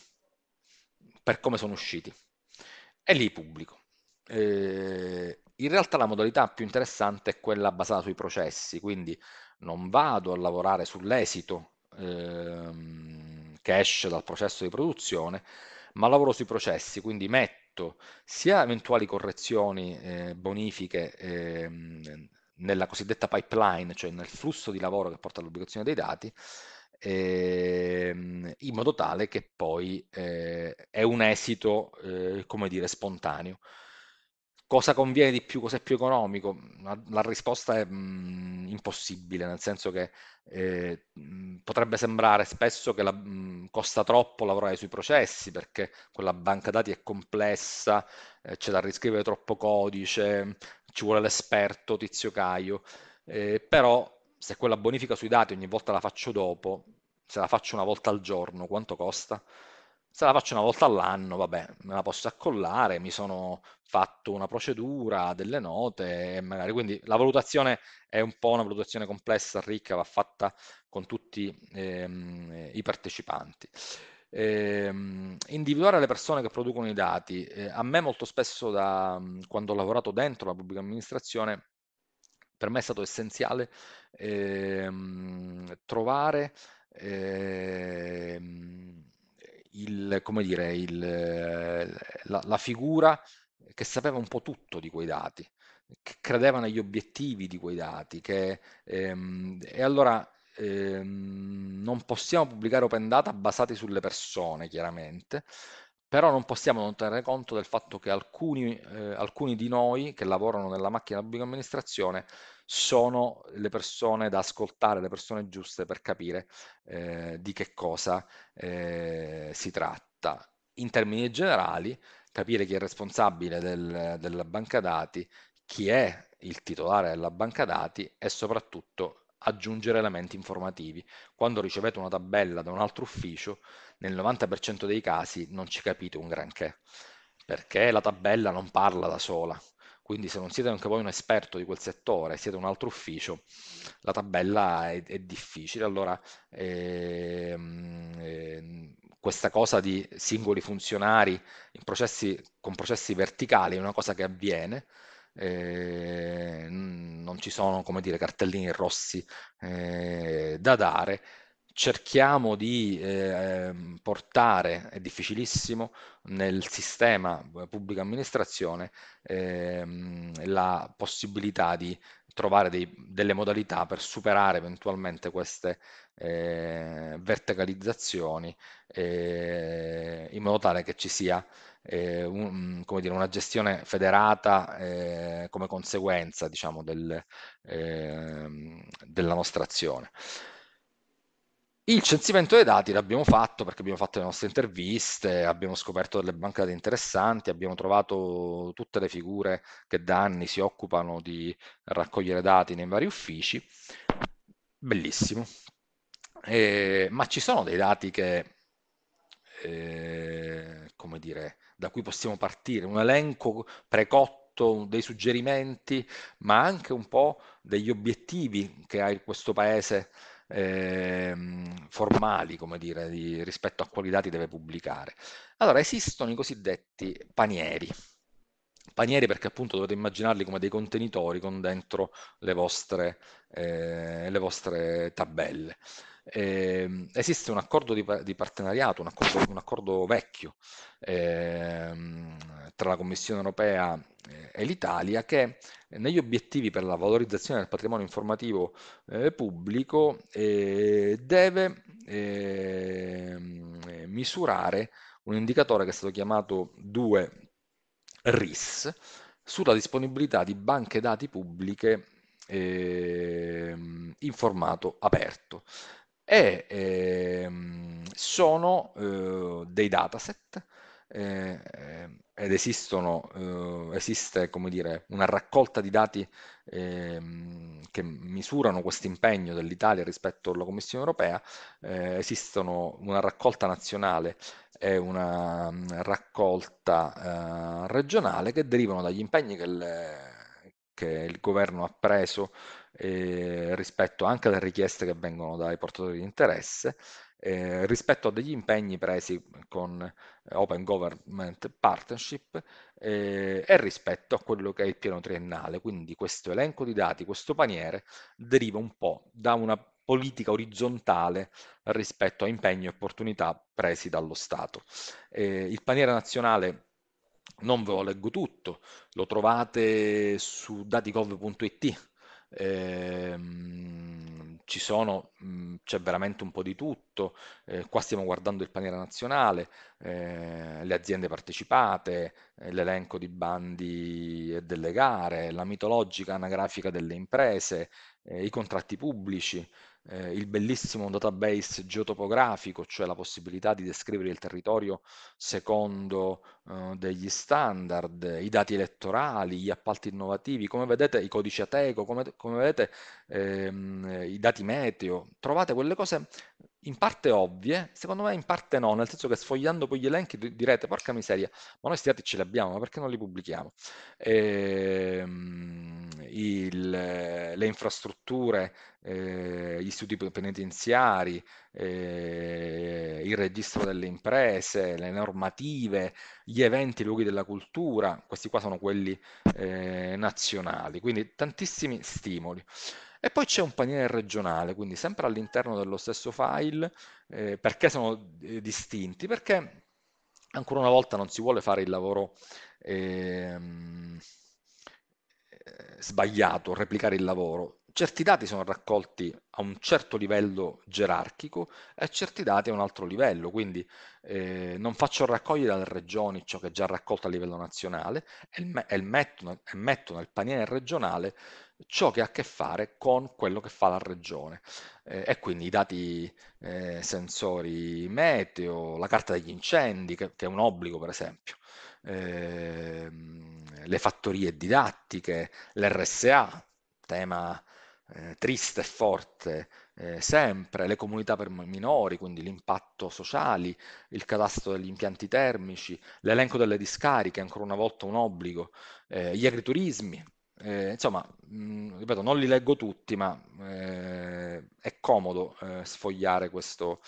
per come sono usciti e li pubblico. Eh, in realtà la modalità più interessante è quella basata sui processi, quindi non vado a lavorare sull'esito ehm, che esce dal processo di produzione, ma lavoro sui processi, quindi metto netto sia eventuali correzioni, eh, bonifiche eh, nella cosiddetta pipeline, cioè nel flusso di lavoro che porta all'ubicazione dei dati, ehm, in modo tale che poi eh, è un esito, eh, come dire, spontaneo cosa conviene di più, cosa è più economico? La, risposta è mh, mm, impossibile, nel senso che eh, mm, potrebbe sembrare spesso che la, mh, mm, costa troppo lavorare sui processi perché quella banca dati è complessa, eh, c'è da riscrivere troppo codice, ci vuole l'esperto tizio Caio, eh, però se quella bonifica sui dati ogni volta la faccio dopo, se la faccio una volta al giorno, quanto costa? se la faccio una volta all'anno, vabbè, me la posso accollare, mi sono fatto una procedura, delle note, e magari. Quindi la valutazione è un po' una valutazione complessa, ricca, va fatta con tutti ehm, i partecipanti. Ehm, individuare le persone che producono i dati. Eh, a me molto spesso, da, mhmm, quando ho lavorato dentro la pubblica amministrazione, per me è stato essenziale ehm, trovare... Ehm, il, come dire, il, eh, la, la, figura che sapeva un po' tutto di quei dati, che credeva negli obiettivi di quei dati, che, ehm, e allora ehm, non possiamo pubblicare open data basati sulle persone, chiaramente, però non possiamo non tenere conto del fatto che alcuni, eh, alcuni di noi che lavorano nella macchina di pubblica amministrazione sono le persone da ascoltare, le persone giuste per capire eh, di che cosa eh, si tratta. In termini generali, capire chi è responsabile del, della banca dati, chi è il titolare della banca dati e soprattutto aggiungere elementi informativi. Quando ricevete una tabella da un altro ufficio, nel 90% dei casi non ci capite un granché, perché la tabella non parla da sola. Quindi se non siete anche voi un esperto di quel settore, siete un altro ufficio, la tabella è, è difficile. Allora ehm, ehm, questa cosa di singoli funzionari processi, con processi verticali è una cosa che avviene. Eh, non ci sono come dire, cartellini rossi eh, da dare cerchiamo di eh, portare, è difficilissimo, nel sistema eh, pubblica amministrazione eh, la possibilità di trovare dei, delle modalità per superare eventualmente queste eh, verticalizzazioni eh, in modo tale che ci sia eh, un, dire, una gestione federata come conseguenza diciamo, del, ehm, della nostra azione. Il censimento dei dati l'abbiamo fatto perché abbiamo fatto le nostre interviste, abbiamo scoperto delle banche dati interessanti, abbiamo trovato tutte le figure che da anni si occupano di raccogliere dati nei vari uffici. Bellissimo. Eh, ma ci sono dei dati che, eh, come dire, da cui possiamo partire, un elenco precotto dei suggerimenti, ma anche un po' degli obiettivi che ha questo paese ehm, formali, come dire, di, rispetto a quali dati deve pubblicare. Allora, esistono i cosiddetti panieri. Panieri perché appunto dovete immaginarli come dei contenitori con dentro le vostre, eh, le vostre tabelle eh, esiste un accordo di, di partenariato, un accordo, un accordo vecchio eh, tra la Commissione europea eh, e l'Italia che negli obiettivi per la valorizzazione del patrimonio informativo eh, pubblico eh, deve ehm, misurare un indicatore che è stato chiamato 2 RIS sulla disponibilità di banche dati pubbliche ehm, in formato aperto e ehm, sono eh, dei dataset eh, ed esistono, eh, esiste come dire, una raccolta di dati ehm, che misurano questo impegno dell'Italia rispetto alla Commissione europea, eh, esistono una raccolta nazionale e una mm, raccolta eh, regionale che derivano dagli impegni che il, che il governo ha preso eh, rispetto anche alle richieste che vengono dai portatori di interesse, eh, rispetto a degli impegni presi con Open Government Partnership eh, e rispetto a quello che è il piano triennale. Quindi questo elenco di dati, questo paniere, deriva un po' da una politica orizzontale rispetto a impegni e opportunità presi dallo Stato. Eh, il paniere nazionale non ve lo leggo tutto, lo trovate su datigov.it, ehm, ci sono, c'è veramente un po' di tutto, eh, qua stiamo guardando il paniere nazionale, eh, le aziende partecipate, eh, l'elenco di bandi e delle gare, la mitologica anagrafica delle imprese, eh, i contratti pubblici, eh, il bellissimo database geotopografico, cioè la possibilità di descrivere il territorio secondo eh, degli standard, i dati elettorali, gli appalti innovativi, come vedete i codici ateco, come, come vedete ehm, i dati meteo, trovate quelle cose in parte ovvie, secondo me in parte no, nel senso che sfogliando poi gli elenchi direte porca miseria, ma noi stati ce li abbiamo, ma perché non li pubblichiamo? Ehm, il, le infrastrutture, eh, gli istituti penitenziari, eh, il registro delle imprese, le normative, gli eventi, i luoghi della cultura, questi qua sono quelli eh, nazionali, quindi tantissimi stimoli. E poi c'è un paniere regionale, quindi sempre all'interno dello stesso file, eh, perché sono eh, distinti? Perché ancora una volta non si vuole fare il lavoro ehm, eh, sbagliato, replicare il lavoro. Certi dati sono raccolti a un certo livello gerarchico e certi dati a un altro livello, quindi eh, non faccio raccogliere dalle regioni ciò che è già raccolto a livello nazionale e, me e metto, e metto nel paniere regionale ciò che ha a che fare con quello che fa la regione eh, e quindi i dati eh, sensori meteo, la carta degli incendi che, che è un obbligo per esempio, eh, le fattorie didattiche, l'RSA, tema eh, triste e forte eh, sempre, le comunità per minori, quindi l'impatto sociale, il cadastro degli impianti termici, l'elenco delle discariche, ancora una volta un obbligo, eh, gli agriturismi, eh, insomma, mh, ripeto, non li leggo tutti, ma eh, è comodo eh, sfogliare questo,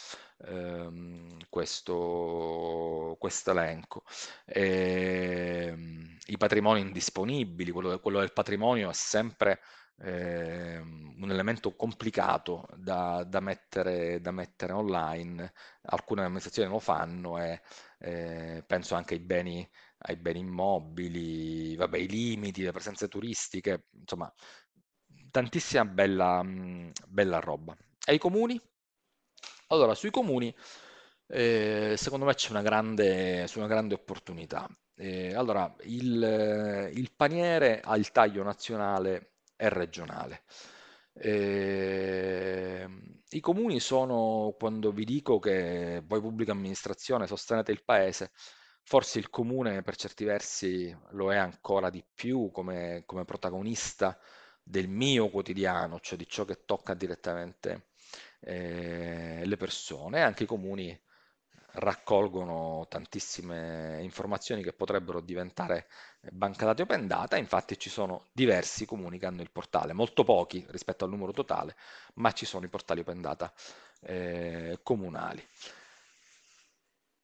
ehm, questo elenco. Ehm, I patrimoni indisponibili, quello, quello, del patrimonio è sempre ehm, un elemento complicato da, da, mettere, da, mettere, online, alcune amministrazioni lo fanno e eh, penso anche ai beni ai beni immobili, vabbè, i limiti, le presenze turistiche, insomma, tantissima bella, bella roba. E i comuni? Allora, sui comuni, eh, secondo me c'è una grande, una grande opportunità. Eh, allora, il, il, paniere ha il taglio nazionale e regionale. Eh, I comuni sono, quando vi dico che voi pubblica amministrazione sostenete il paese, Forse il comune per certi versi lo è ancora di più come, come protagonista del mio quotidiano, cioè di ciò che tocca direttamente eh, le persone. Anche i comuni raccolgono tantissime informazioni che potrebbero diventare banca dati open data, infatti ci sono diversi comuni che hanno il portale, molto pochi rispetto al numero totale, ma ci sono i portali open data eh, comunali.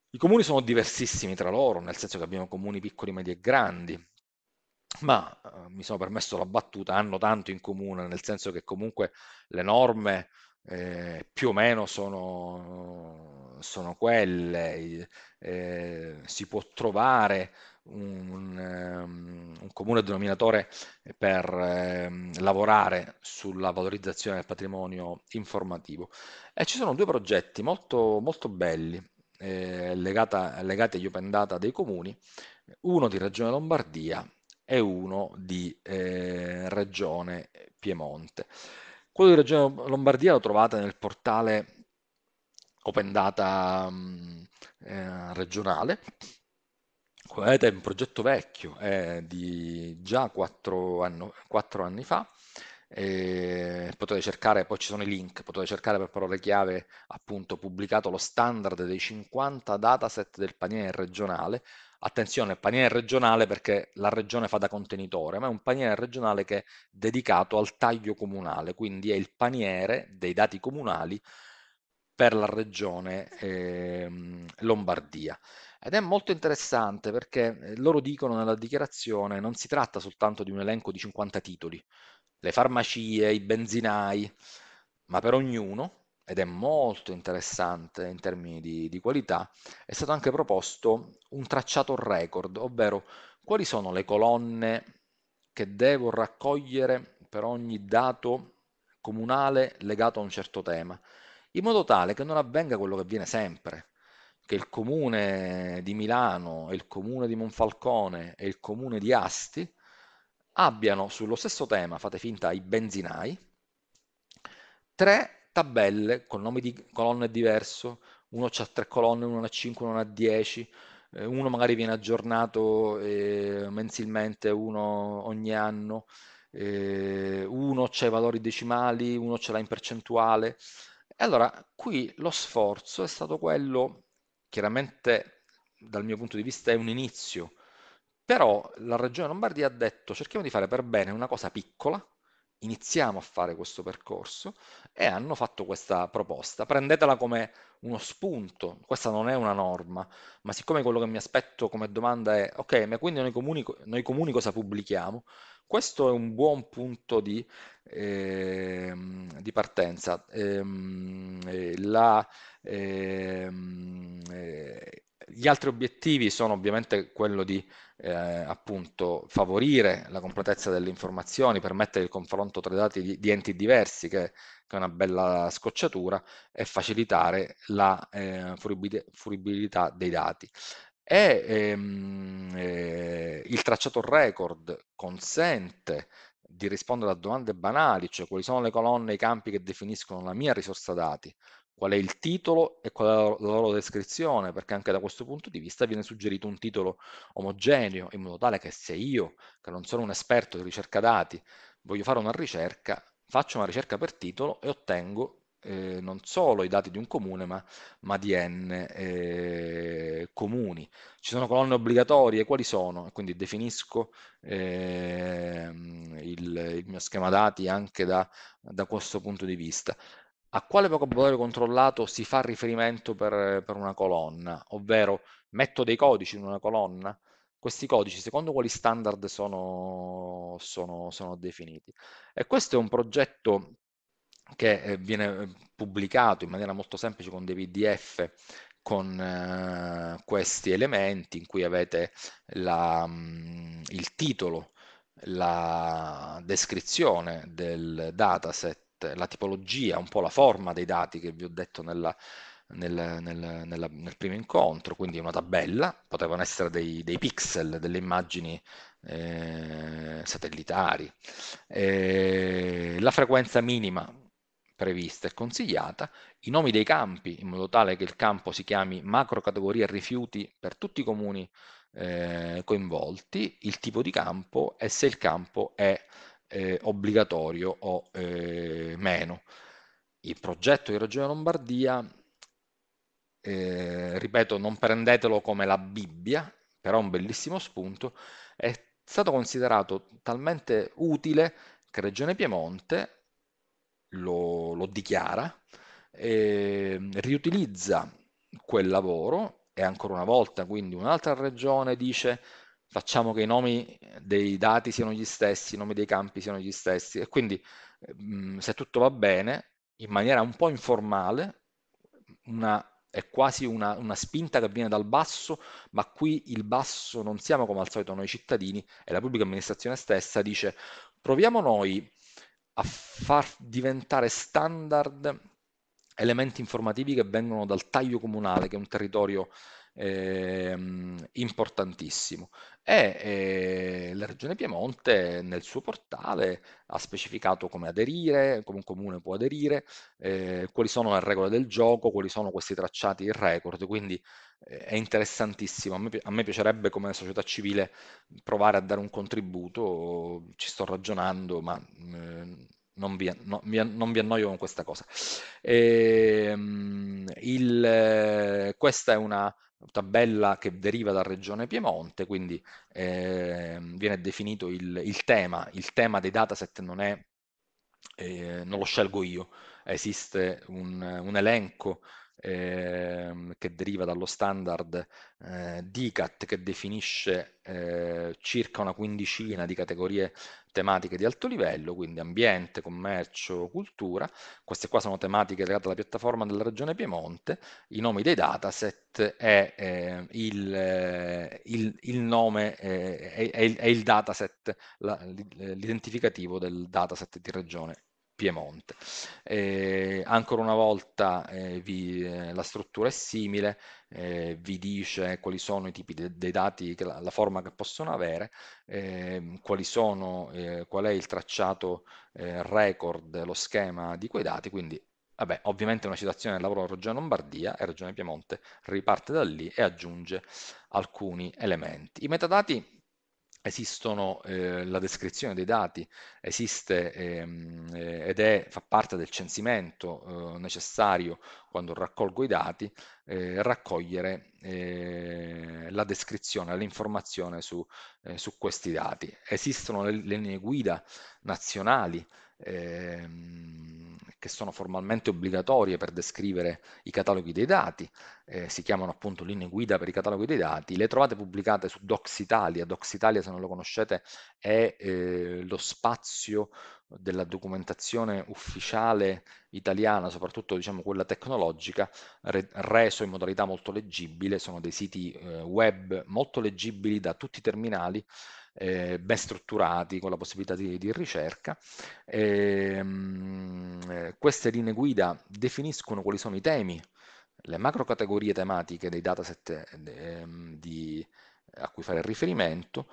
I comuni sono diversissimi tra loro, nel senso che abbiamo comuni piccoli, medi e grandi, ma eh, mi sono permesso la battuta, hanno tanto in comune, nel senso che comunque le norme eh, più o meno sono, sono quelle, eh, si può trovare un, ehm, un comune denominatore per ehm, lavorare sulla valorizzazione del patrimonio informativo. E ci sono due progetti molto, molto belli eh, legata, legati agli open data dei comuni, uno di Regione Lombardia e uno di eh, Regione Piemonte. Quello di Regione Lombardia lo trovate nel portale Open Data mh, mm, eh, regionale. Questo è un progetto vecchio, è di già 4 4 anni fa, eh, potete cercare, poi ci sono i link, potete cercare per parole chiave appunto pubblicato lo standard dei 50 dataset del paniere regionale. Attenzione, paniere regionale perché la regione fa da contenitore, ma è un paniere regionale che è dedicato al taglio comunale, quindi è il paniere dei dati comunali per la regione eh, Lombardia. Ed è molto interessante perché eh, loro dicono nella dichiarazione non si tratta soltanto di un elenco di 50 titoli, le farmacie, i benzinai, ma per ognuno, ed è molto interessante in termini di, di qualità, è stato anche proposto un tracciato record, ovvero quali sono le colonne che devo raccogliere per ogni dato comunale legato a un certo tema, in modo tale che non avvenga quello che avviene sempre, che il comune di Milano e il comune di Monfalcone e il comune di Asti abbiano sullo stesso tema, fate finta i benzinai, tre tabelle con nomi di colonne diverso, uno ha tre colonne, uno ha cinque, uno ha dieci, eh, uno magari viene aggiornato eh, mensilmente, uno ogni anno, eh, uno c'è i valori decimali, uno ce l'ha in percentuale. E allora qui lo sforzo è stato quello, chiaramente dal mio punto di vista è un inizio, però la Regione Lombardia ha detto cerchiamo di fare per bene una cosa piccola, iniziamo a fare questo percorso e hanno fatto questa proposta. Prendetela come uno spunto, questa non è una norma, ma siccome quello che mi aspetto come domanda è ok, ma quindi noi comuni, noi comuni cosa pubblichiamo? Questo è un buon punto di, eh, di partenza. Ehm, eh, la, ehm, eh, gli altri obiettivi sono ovviamente quello di eh, appunto favorire la completezza delle informazioni, permettere il confronto tra dati di, di enti diversi, che, che, è una bella scocciatura, e facilitare la eh, fruibilità dei dati. E ehm, eh, il tracciato record consente di rispondere a domande banali, cioè quali sono le colonne e i campi che definiscono la mia risorsa dati, qual è il titolo e qual è la loro, descrizione, perché anche da questo punto di vista viene suggerito un titolo omogeneo, in modo tale che se io, che non sono un esperto di ricerca dati, voglio fare una ricerca, faccio una ricerca per titolo e ottengo eh, non solo i dati di un comune, ma, ma di n eh, comuni. Ci sono colonne obbligatorie, quali sono? Quindi definisco eh, il, il, mio schema dati anche da, da questo punto di vista a quale vocabolario controllato si fa riferimento per, per, una colonna, ovvero metto dei codici in una colonna, questi codici secondo quali standard sono, sono, sono definiti. E questo è un progetto che eh, viene eh, pubblicato in maniera molto semplice con dei PDF con eh, questi elementi in cui avete la, mm, il titolo, la descrizione del dataset format, eh, la tipologia, un po' la forma dei dati che vi ho detto nella, nel, nel, nella, nel, primo incontro, quindi una tabella, potevano essere dei, dei pixel, delle immagini eh, satellitari. Eh, la frequenza minima prevista e consigliata, i nomi dei campi, in modo tale che il campo si chiami macro categoria rifiuti per tutti i comuni eh, coinvolti, il tipo di campo e se il campo è eh, obbligatorio o eh, meno. Il progetto di Regione Lombardia, eh, ripeto, non prendetelo come la Bibbia, però è un bellissimo spunto, è stato considerato talmente utile che Regione Piemonte lo, lo dichiara, riutilizza quel lavoro e ancora una volta quindi un'altra regione dice facciamo che i nomi dei dati siano gli stessi, i nomi dei campi siano gli stessi e quindi mh, mm, se tutto va bene, in maniera un po' informale, una, è quasi una, una, spinta che viene dal basso, ma qui il basso non siamo come al solito noi cittadini, e la pubblica amministrazione stessa, dice proviamo noi a far diventare standard elementi informativi che vengono dal taglio comunale, che è un territorio ehm, importantissimo. E eh, la Regione Piemonte nel suo portale ha specificato come aderire, come un comune può aderire, eh, quali sono le regole del gioco, quali sono questi tracciati in record, quindi eh, è interessantissimo. A me, a me, piacerebbe come società civile provare a dare un contributo, ci sto ragionando, ma... Eh, non vi, no, mi, non vi, annoio con questa cosa. E, ehm, il, eh, questa è una tabella che deriva dalla Regione Piemonte, quindi eh, viene definito il, il, tema. Il tema dei dataset non, è, eh, non lo scelgo io, esiste un, un elenco ehm, che deriva dallo standard eh, DICAT che definisce eh, circa una quindicina di categorie tematiche di alto livello, quindi ambiente, commercio, cultura. Queste qua sono tematiche legate alla piattaforma della regione Piemonte. I nomi dei dataset è eh, il, eh, il, il, nome, eh, è, è, è, il dataset, la, l'identificativo del dataset di regione Piemonte. Eh, ancora una volta eh, vi, eh, la struttura è simile, eh, vi dice quali sono i tipi de dei dati, la, la, forma che possono avere, ehm, sono, eh, qual è il tracciato eh, record, lo schema di quei dati, quindi vabbè, ovviamente una citazione del lavoro della Regione Lombardia e Regione Piemonte riparte da lì e aggiunge alcuni elementi. I metadati esistono eh, la descrizione dei dati, esiste ehm, eh, ed è, fa parte del censimento eh, necessario quando raccolgo i dati, eh, raccogliere eh, la descrizione, l'informazione su, eh, su, questi dati. Esistono le linee guida nazionali ehm, che sono formalmente obbligatorie per descrivere i cataloghi dei dati, eh, si chiamano appunto linee guida per i cataloghi dei dati, le trovate pubblicate su Doxitalia, Doxitalia se non lo conoscete è eh, lo spazio della documentazione ufficiale italiana, soprattutto diciamo, quella tecnologica, re reso in modalità molto leggibile, sono dei siti eh, web molto leggibili da tutti i terminali eh, ben strutturati, con la possibilità di, di ricerca. E, ehm, mh, eh, queste linee guida definiscono quali sono i temi, le macro categorie tematiche dei dataset ehm, di, a cui fare riferimento,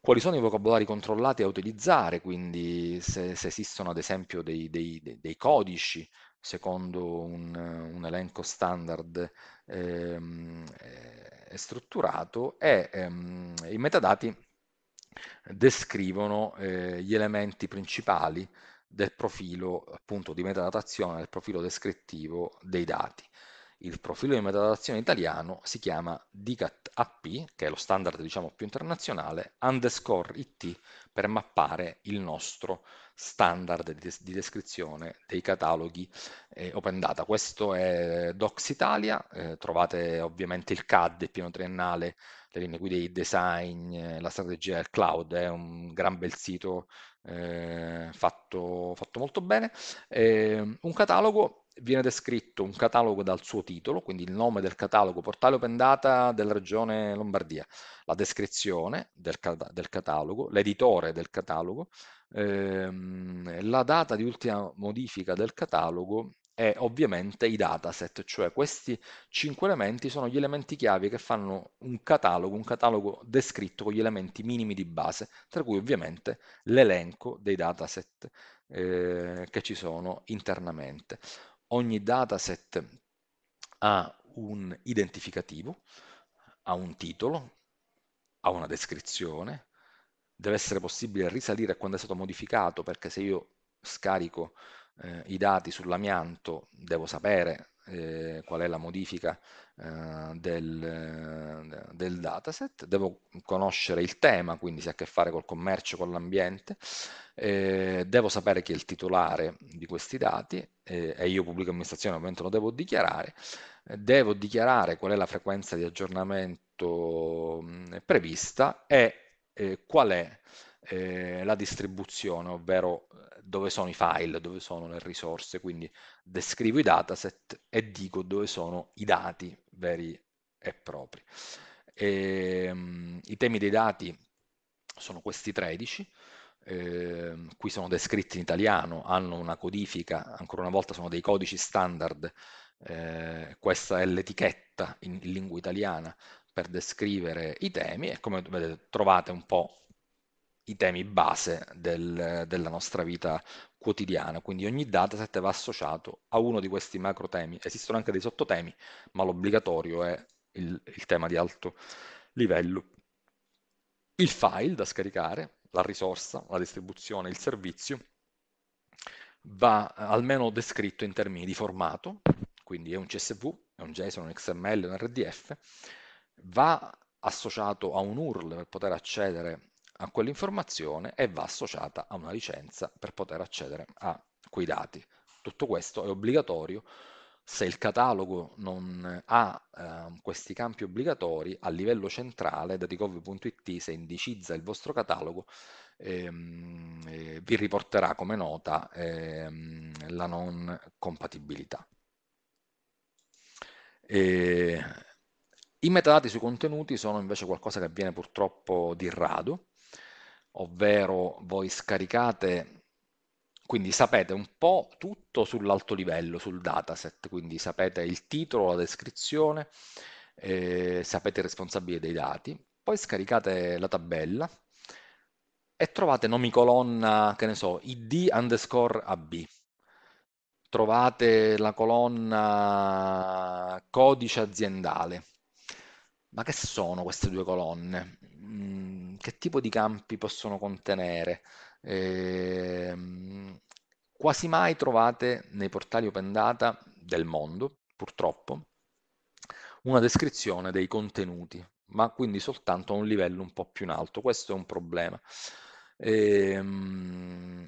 quali sono i vocabolari controllati a utilizzare, quindi se, se esistono ad esempio dei, dei, dei codici secondo un, un elenco standard ehm, eh, strutturato e ehm, i metadati descrivono eh, gli elementi principali del profilo appunto di metadatazione, del profilo descrittivo dei dati. Il profilo di metadatazione italiano si chiama DICAT AP, che è lo standard diciamo più internazionale, underscore IT per mappare il nostro standard di, des di descrizione dei cataloghi eh, open data. Questo è Docs Italia, eh, trovate ovviamente il CAD, il piano triennale le linee guida di design, la strategia del cloud, è eh, un gran bel sito eh, fatto, fatto, molto bene. Eh, un catalogo viene descritto un catalogo dal suo titolo, quindi il nome del catalogo, portale open data della regione Lombardia, la descrizione del, del catalogo, l'editore del catalogo, ehm, la data di ultima modifica del catalogo e ovviamente i dataset, cioè questi cinque elementi sono gli elementi chiave che fanno un catalogo, un catalogo descritto con gli elementi minimi di base, tra cui ovviamente l'elenco dei dataset eh, che ci sono internamente. Ogni dataset ha un identificativo, ha un titolo, ha una descrizione, deve essere possibile risalire a quando è stato modificato, perché se io scarico eh, i dati sull'amianto, devo sapere eh, qual è la modifica eh, del, eh, del, dataset, devo conoscere il tema, quindi se ha a che fare col commercio, con l'ambiente, eh, devo sapere chi è il titolare di questi dati eh, e io pubblica amministrazione ovviamente lo devo dichiarare, devo dichiarare qual è la frequenza di aggiornamento mh, prevista e qual è la distribuzione, ovvero dove sono i file, dove sono le risorse, quindi descrivo i dataset e dico dove sono i dati veri e propri. E, um, I temi dei dati sono questi 13, eh, qui sono descritti in italiano, hanno una codifica, ancora una volta sono dei codici standard, eh, questa è l'etichetta in, in lingua italiana per descrivere i temi e come vedete trovate un po' i temi base del, della nostra vita quotidiana, quindi ogni dataset va associato a uno di questi macro temi. Esistono anche dei sottotemi, ma l'obbligatorio è il, il tema di alto livello. Il file da scaricare, la risorsa, la distribuzione, il servizio, va almeno descritto in termini di formato, quindi è un CSV, è un JSON, un XML, un RDF, va associato a un URL per poter accedere a quell'informazione e va associata a una licenza per poter accedere a quei dati. Tutto questo è obbligatorio se il catalogo non ha eh, questi campi obbligatori a livello centrale daticov.it se indicizza il vostro catalogo ehm, eh, vi riporterà come nota ehm, la non compatibilità e... i metadati sui contenuti sono invece qualcosa che avviene purtroppo di rado ovvero voi scaricate, quindi sapete un po' tutto sull'alto livello, sul dataset, quindi sapete il titolo, la descrizione, eh, sapete il responsabile dei dati, poi scaricate la tabella e trovate nomi colonna, che ne so, id underscore ab, trovate la colonna codice aziendale. Ma che sono queste due colonne? Mm, che tipo di campi possono contenere. Eh, quasi mai trovate nei portali open data del mondo, purtroppo, una descrizione dei contenuti, ma quindi soltanto a un livello un po' più in alto. Questo è un problema. Eh,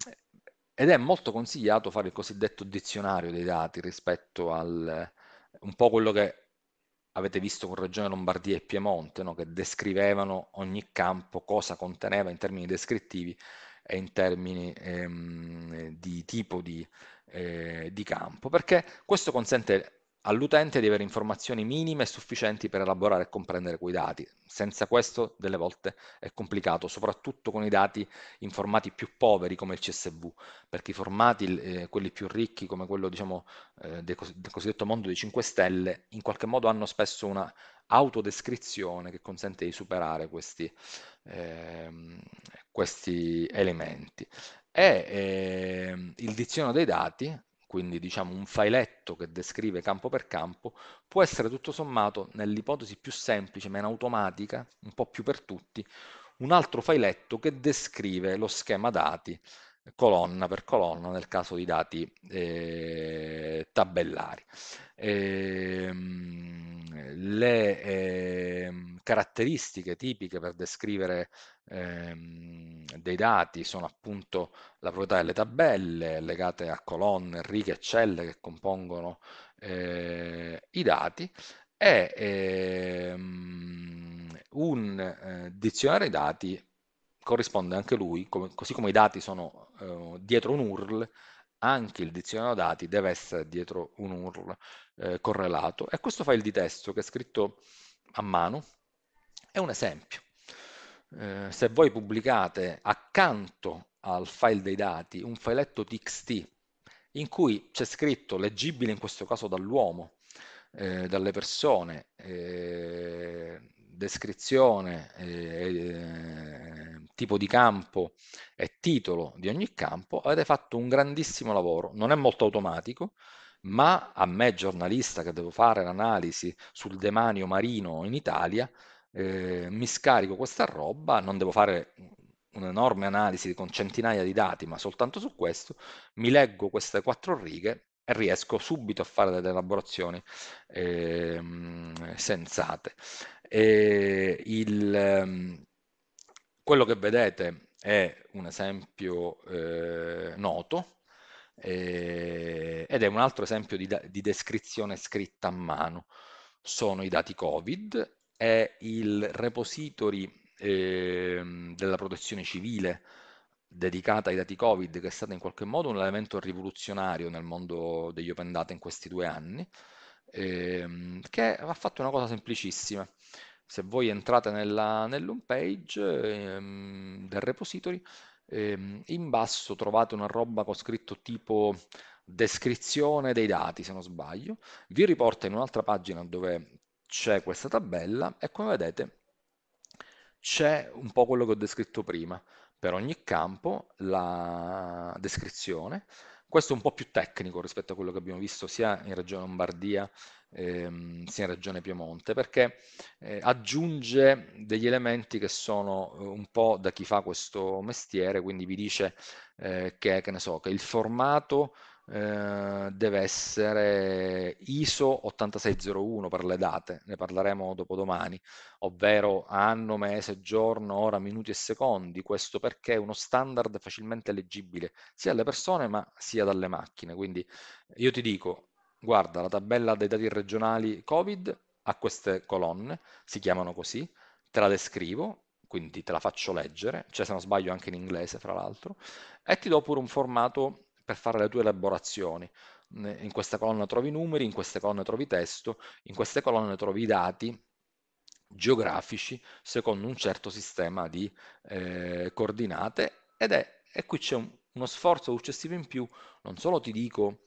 ed è molto consigliato fare il cosiddetto dizionario dei dati rispetto al un po' quello che avete visto con Regione Lombardia e Piemonte, no? che descrivevano ogni campo, cosa conteneva in termini descrittivi e in termini ehm, di tipo di, eh, di campo, perché questo consente all'utente di avere informazioni minime e sufficienti per elaborare e comprendere quei dati. Senza questo delle volte è complicato, soprattutto con i dati in formati più poveri come il CSV, perché i formati, eh, quelli più ricchi come quello diciamo, eh, del, cosiddetto mondo dei 5 stelle, in qualche modo hanno spesso una autodescrizione che consente di superare questi, eh, questi elementi. E ehm, il dizionario dei dati quindi diciamo un failetto che descrive campo per campo, può essere tutto sommato, nell'ipotesi più semplice, meno automatica, un po' più per tutti, un altro failetto che descrive lo schema dati colonna per colonna nel caso di dati eh, tabellari. Eh, le eh, caratteristiche tipiche per descrivere ehm, dei dati sono appunto la proprietà delle tabelle legate a colonne, righe e celle che compongono eh, i dati e ehm, un eh, dizionario dei dati corrisponde anche lui, come, così come i dati sono eh, dietro un URL, anche il dizionario dati deve essere dietro un URL eh, correlato. E questo file di testo che è scritto a mano è un esempio. Eh, se voi pubblicate accanto al file dei dati un filetto txt in cui c'è scritto, leggibile in questo caso dall'uomo, eh, dalle persone, eh, descrizione, eh, eh, tipo di campo e titolo di ogni campo, avete fatto un grandissimo lavoro. Non è molto automatico, ma a me giornalista che devo fare l'analisi sul demanio marino in Italia, eh, mi scarico questa roba, non devo fare un'enorme analisi con centinaia di dati, ma soltanto su questo, mi leggo queste quattro righe e riesco subito a fare delle elaborazioni eh, sensate. E il, ehm, quello che vedete è un esempio eh, noto eh, ed è un altro esempio di, di descrizione scritta a mano. Sono i dati Covid è il repository eh, della protezione civile dedicata ai dati Covid, che è stato in qualche modo un elemento rivoluzionario nel mondo degli open data in questi due anni, ehm, che ha fatto una cosa semplicissima. Se voi entrate nella, nell'home page ehm, del repository, ehm, in basso trovate una roba con scritto tipo descrizione dei dati, se non sbaglio, vi riporta in un'altra pagina dove c'è questa tabella e come vedete c'è un po' quello che ho descritto prima, per ogni campo la descrizione, questo è un po' più tecnico rispetto a quello che abbiamo visto sia in regione Lombardia ehm, sia in regione Piemonte, perché eh, aggiunge degli elementi che sono eh, un po' da chi fa questo mestiere, quindi vi dice eh, che, che, so, che il formato eh, deve essere ISO 8601 per le date, ne parleremo dopo domani, ovvero anno, mese, giorno, ora, minuti e secondi, questo perché è uno standard facilmente leggibile sia alle persone ma sia dalle macchine, quindi io ti dico, guarda la tabella dei dati regionali Covid ha queste colonne, si chiamano così, te la descrivo quindi te la faccio leggere, cioè se non sbaglio anche in inglese fra l'altro, e ti do pure un formato per fare le tue elaborazioni. In questa colonna trovi i numeri, in queste colonne trovi testo, in queste colonne trovi i dati geografici secondo un certo sistema di eh, coordinate ed è, e qui c'è un, uno sforzo successivo in più, non solo ti dico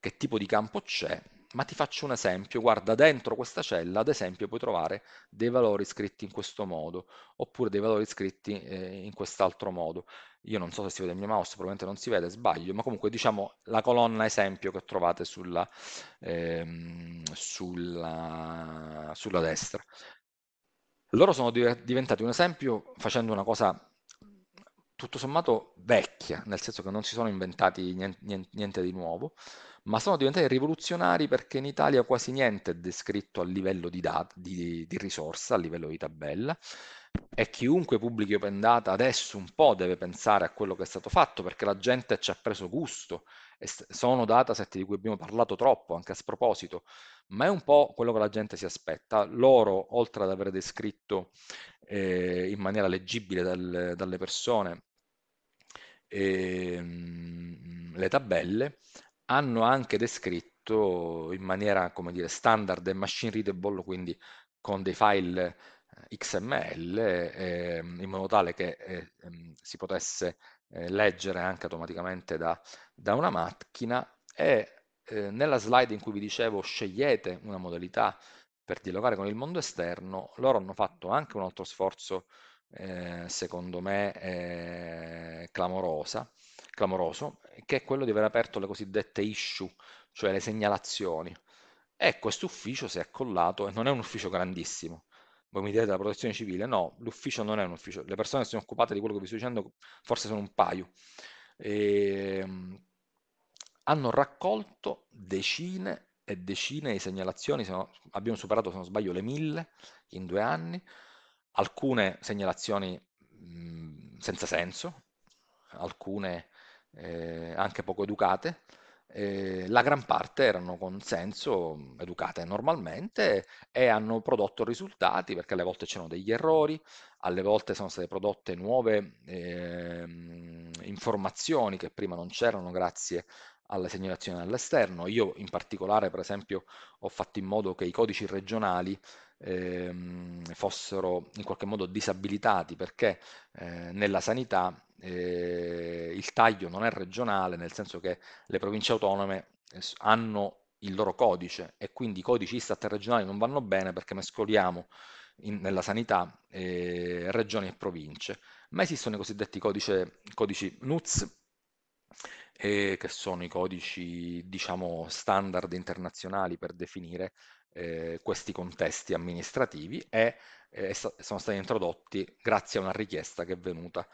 che tipo di campo c'è, ma ti faccio un esempio, guarda dentro questa cella ad esempio puoi trovare dei valori scritti in questo modo oppure dei valori scritti eh, in quest'altro modo io non so se si vede il mio mouse, probabilmente non si vede, sbaglio, ma comunque diciamo la colonna esempio che trovate sulla, ehm, sulla, sulla destra. Loro sono diventati un esempio facendo una cosa tutto sommato vecchia, nel senso che non si sono inventati niente, niente di nuovo, ma sono diventati rivoluzionari perché in Italia quasi niente è descritto a livello di, data, di, di risorsa, a livello di tabella, e chiunque pubblichi open data adesso un po' deve pensare a quello che è stato fatto perché la gente ci ha preso gusto e sono dataset di cui abbiamo parlato troppo anche a sproposito ma è un po' quello che la gente si aspetta loro oltre ad aver descritto eh, in maniera leggibile dal, dalle persone eh, le tabelle hanno anche descritto in maniera, come dire, standard e machine readable, quindi con dei file XML, eh, ehm, in modo tale che eh, ehm, si potesse eh, leggere anche automaticamente da, da una macchina e eh, nella slide in cui vi dicevo scegliete una modalità per dialogare con il mondo esterno, loro hanno fatto anche un altro sforzo, eh, secondo me, eh, clamorosa, clamoroso, che è quello di aver aperto le cosiddette issue, cioè le segnalazioni. E questo ufficio si è accollato, e non è un ufficio grandissimo, voi mi direte la protezione civile, no, l'ufficio non è un ufficio, le persone che sono occupate di quello che vi sto dicendo forse sono un paio, e, ehm, hanno raccolto decine e decine di segnalazioni, no, abbiamo superato se non sbaglio le mille in due anni, alcune segnalazioni mh, mm, senza senso, alcune eh, anche poco educate, eh, la gran parte erano con senso mm, educate normalmente e hanno prodotto risultati perché alle volte c'erano degli errori, alle volte sono state prodotte nuove eh, informazioni che prima non c'erano grazie alla segnalazione all'esterno. Io in particolare, per esempio, ho fatto in modo che i codici regionali eh, fossero in qualche modo disabilitati perché eh, nella sanità eh, il taglio non è regionale, nel senso che le province autonome eh, hanno il loro codice e quindi i codici Istat regionali non vanno bene perché mescoliamo in, nella sanità eh, regioni e province, ma esistono i cosiddetti codice, codici NUTS eh, che sono i codici diciamo standard internazionali per definire eh, questi contesti amministrativi e eh, sono stati introdotti grazie a una richiesta che è venuta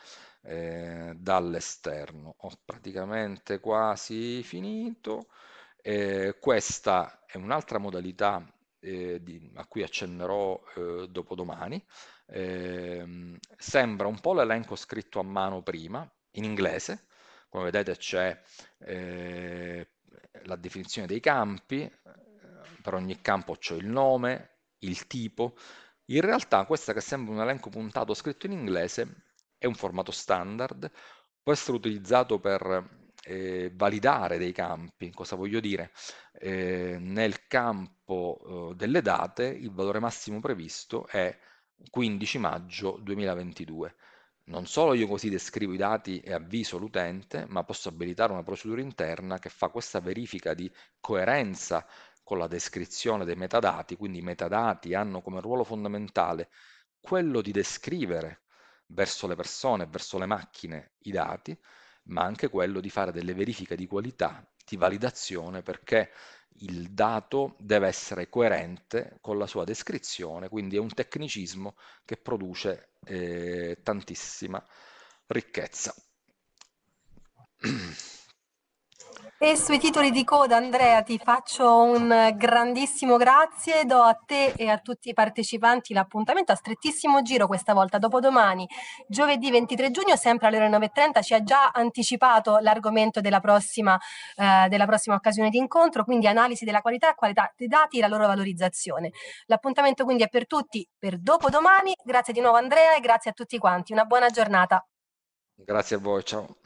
eh, dall'esterno. Ho praticamente quasi finito. Eh, questa è un'altra modalità eh, di, a cui accennerò eh, dopodomani. Ehm, sembra un po' l'elenco scritto a mano prima, in inglese. Come vedete c'è la definizione dei campi, per ogni campo c'ho il nome, il tipo. In realtà questa che sembra un elenco puntato scritto in inglese è un formato standard, può essere utilizzato per eh, validare dei campi. Cosa voglio dire? Eh, nel campo eh, delle date il valore massimo previsto è 15 maggio 2022. Non solo io così descrivo i dati e avviso l'utente, ma posso abilitare una procedura interna che fa questa verifica di coerenza con la descrizione dei metadati, quindi i metadati hanno come ruolo fondamentale quello di descrivere verso le persone, verso le macchine i dati, ma anche quello di fare delle verifiche di qualità, di validazione, perché il dato deve essere coerente con la sua descrizione, quindi è un tecnicismo che produce eh, tantissima ricchezza. E sui titoli di coda, Andrea, ti faccio un grandissimo grazie. Do a te e a tutti i partecipanti l'appuntamento a strettissimo giro questa volta. Dopodomani, giovedì 23 giugno, sempre alle ore 9.30, ci ha già anticipato l'argomento della prossima, eh, della prossima occasione di incontro, quindi analisi della qualità, e qualità dei dati e la loro valorizzazione. L'appuntamento quindi è per tutti per dopodomani. Grazie di nuovo Andrea e grazie a tutti quanti. Una buona giornata. Grazie a voi, ciao.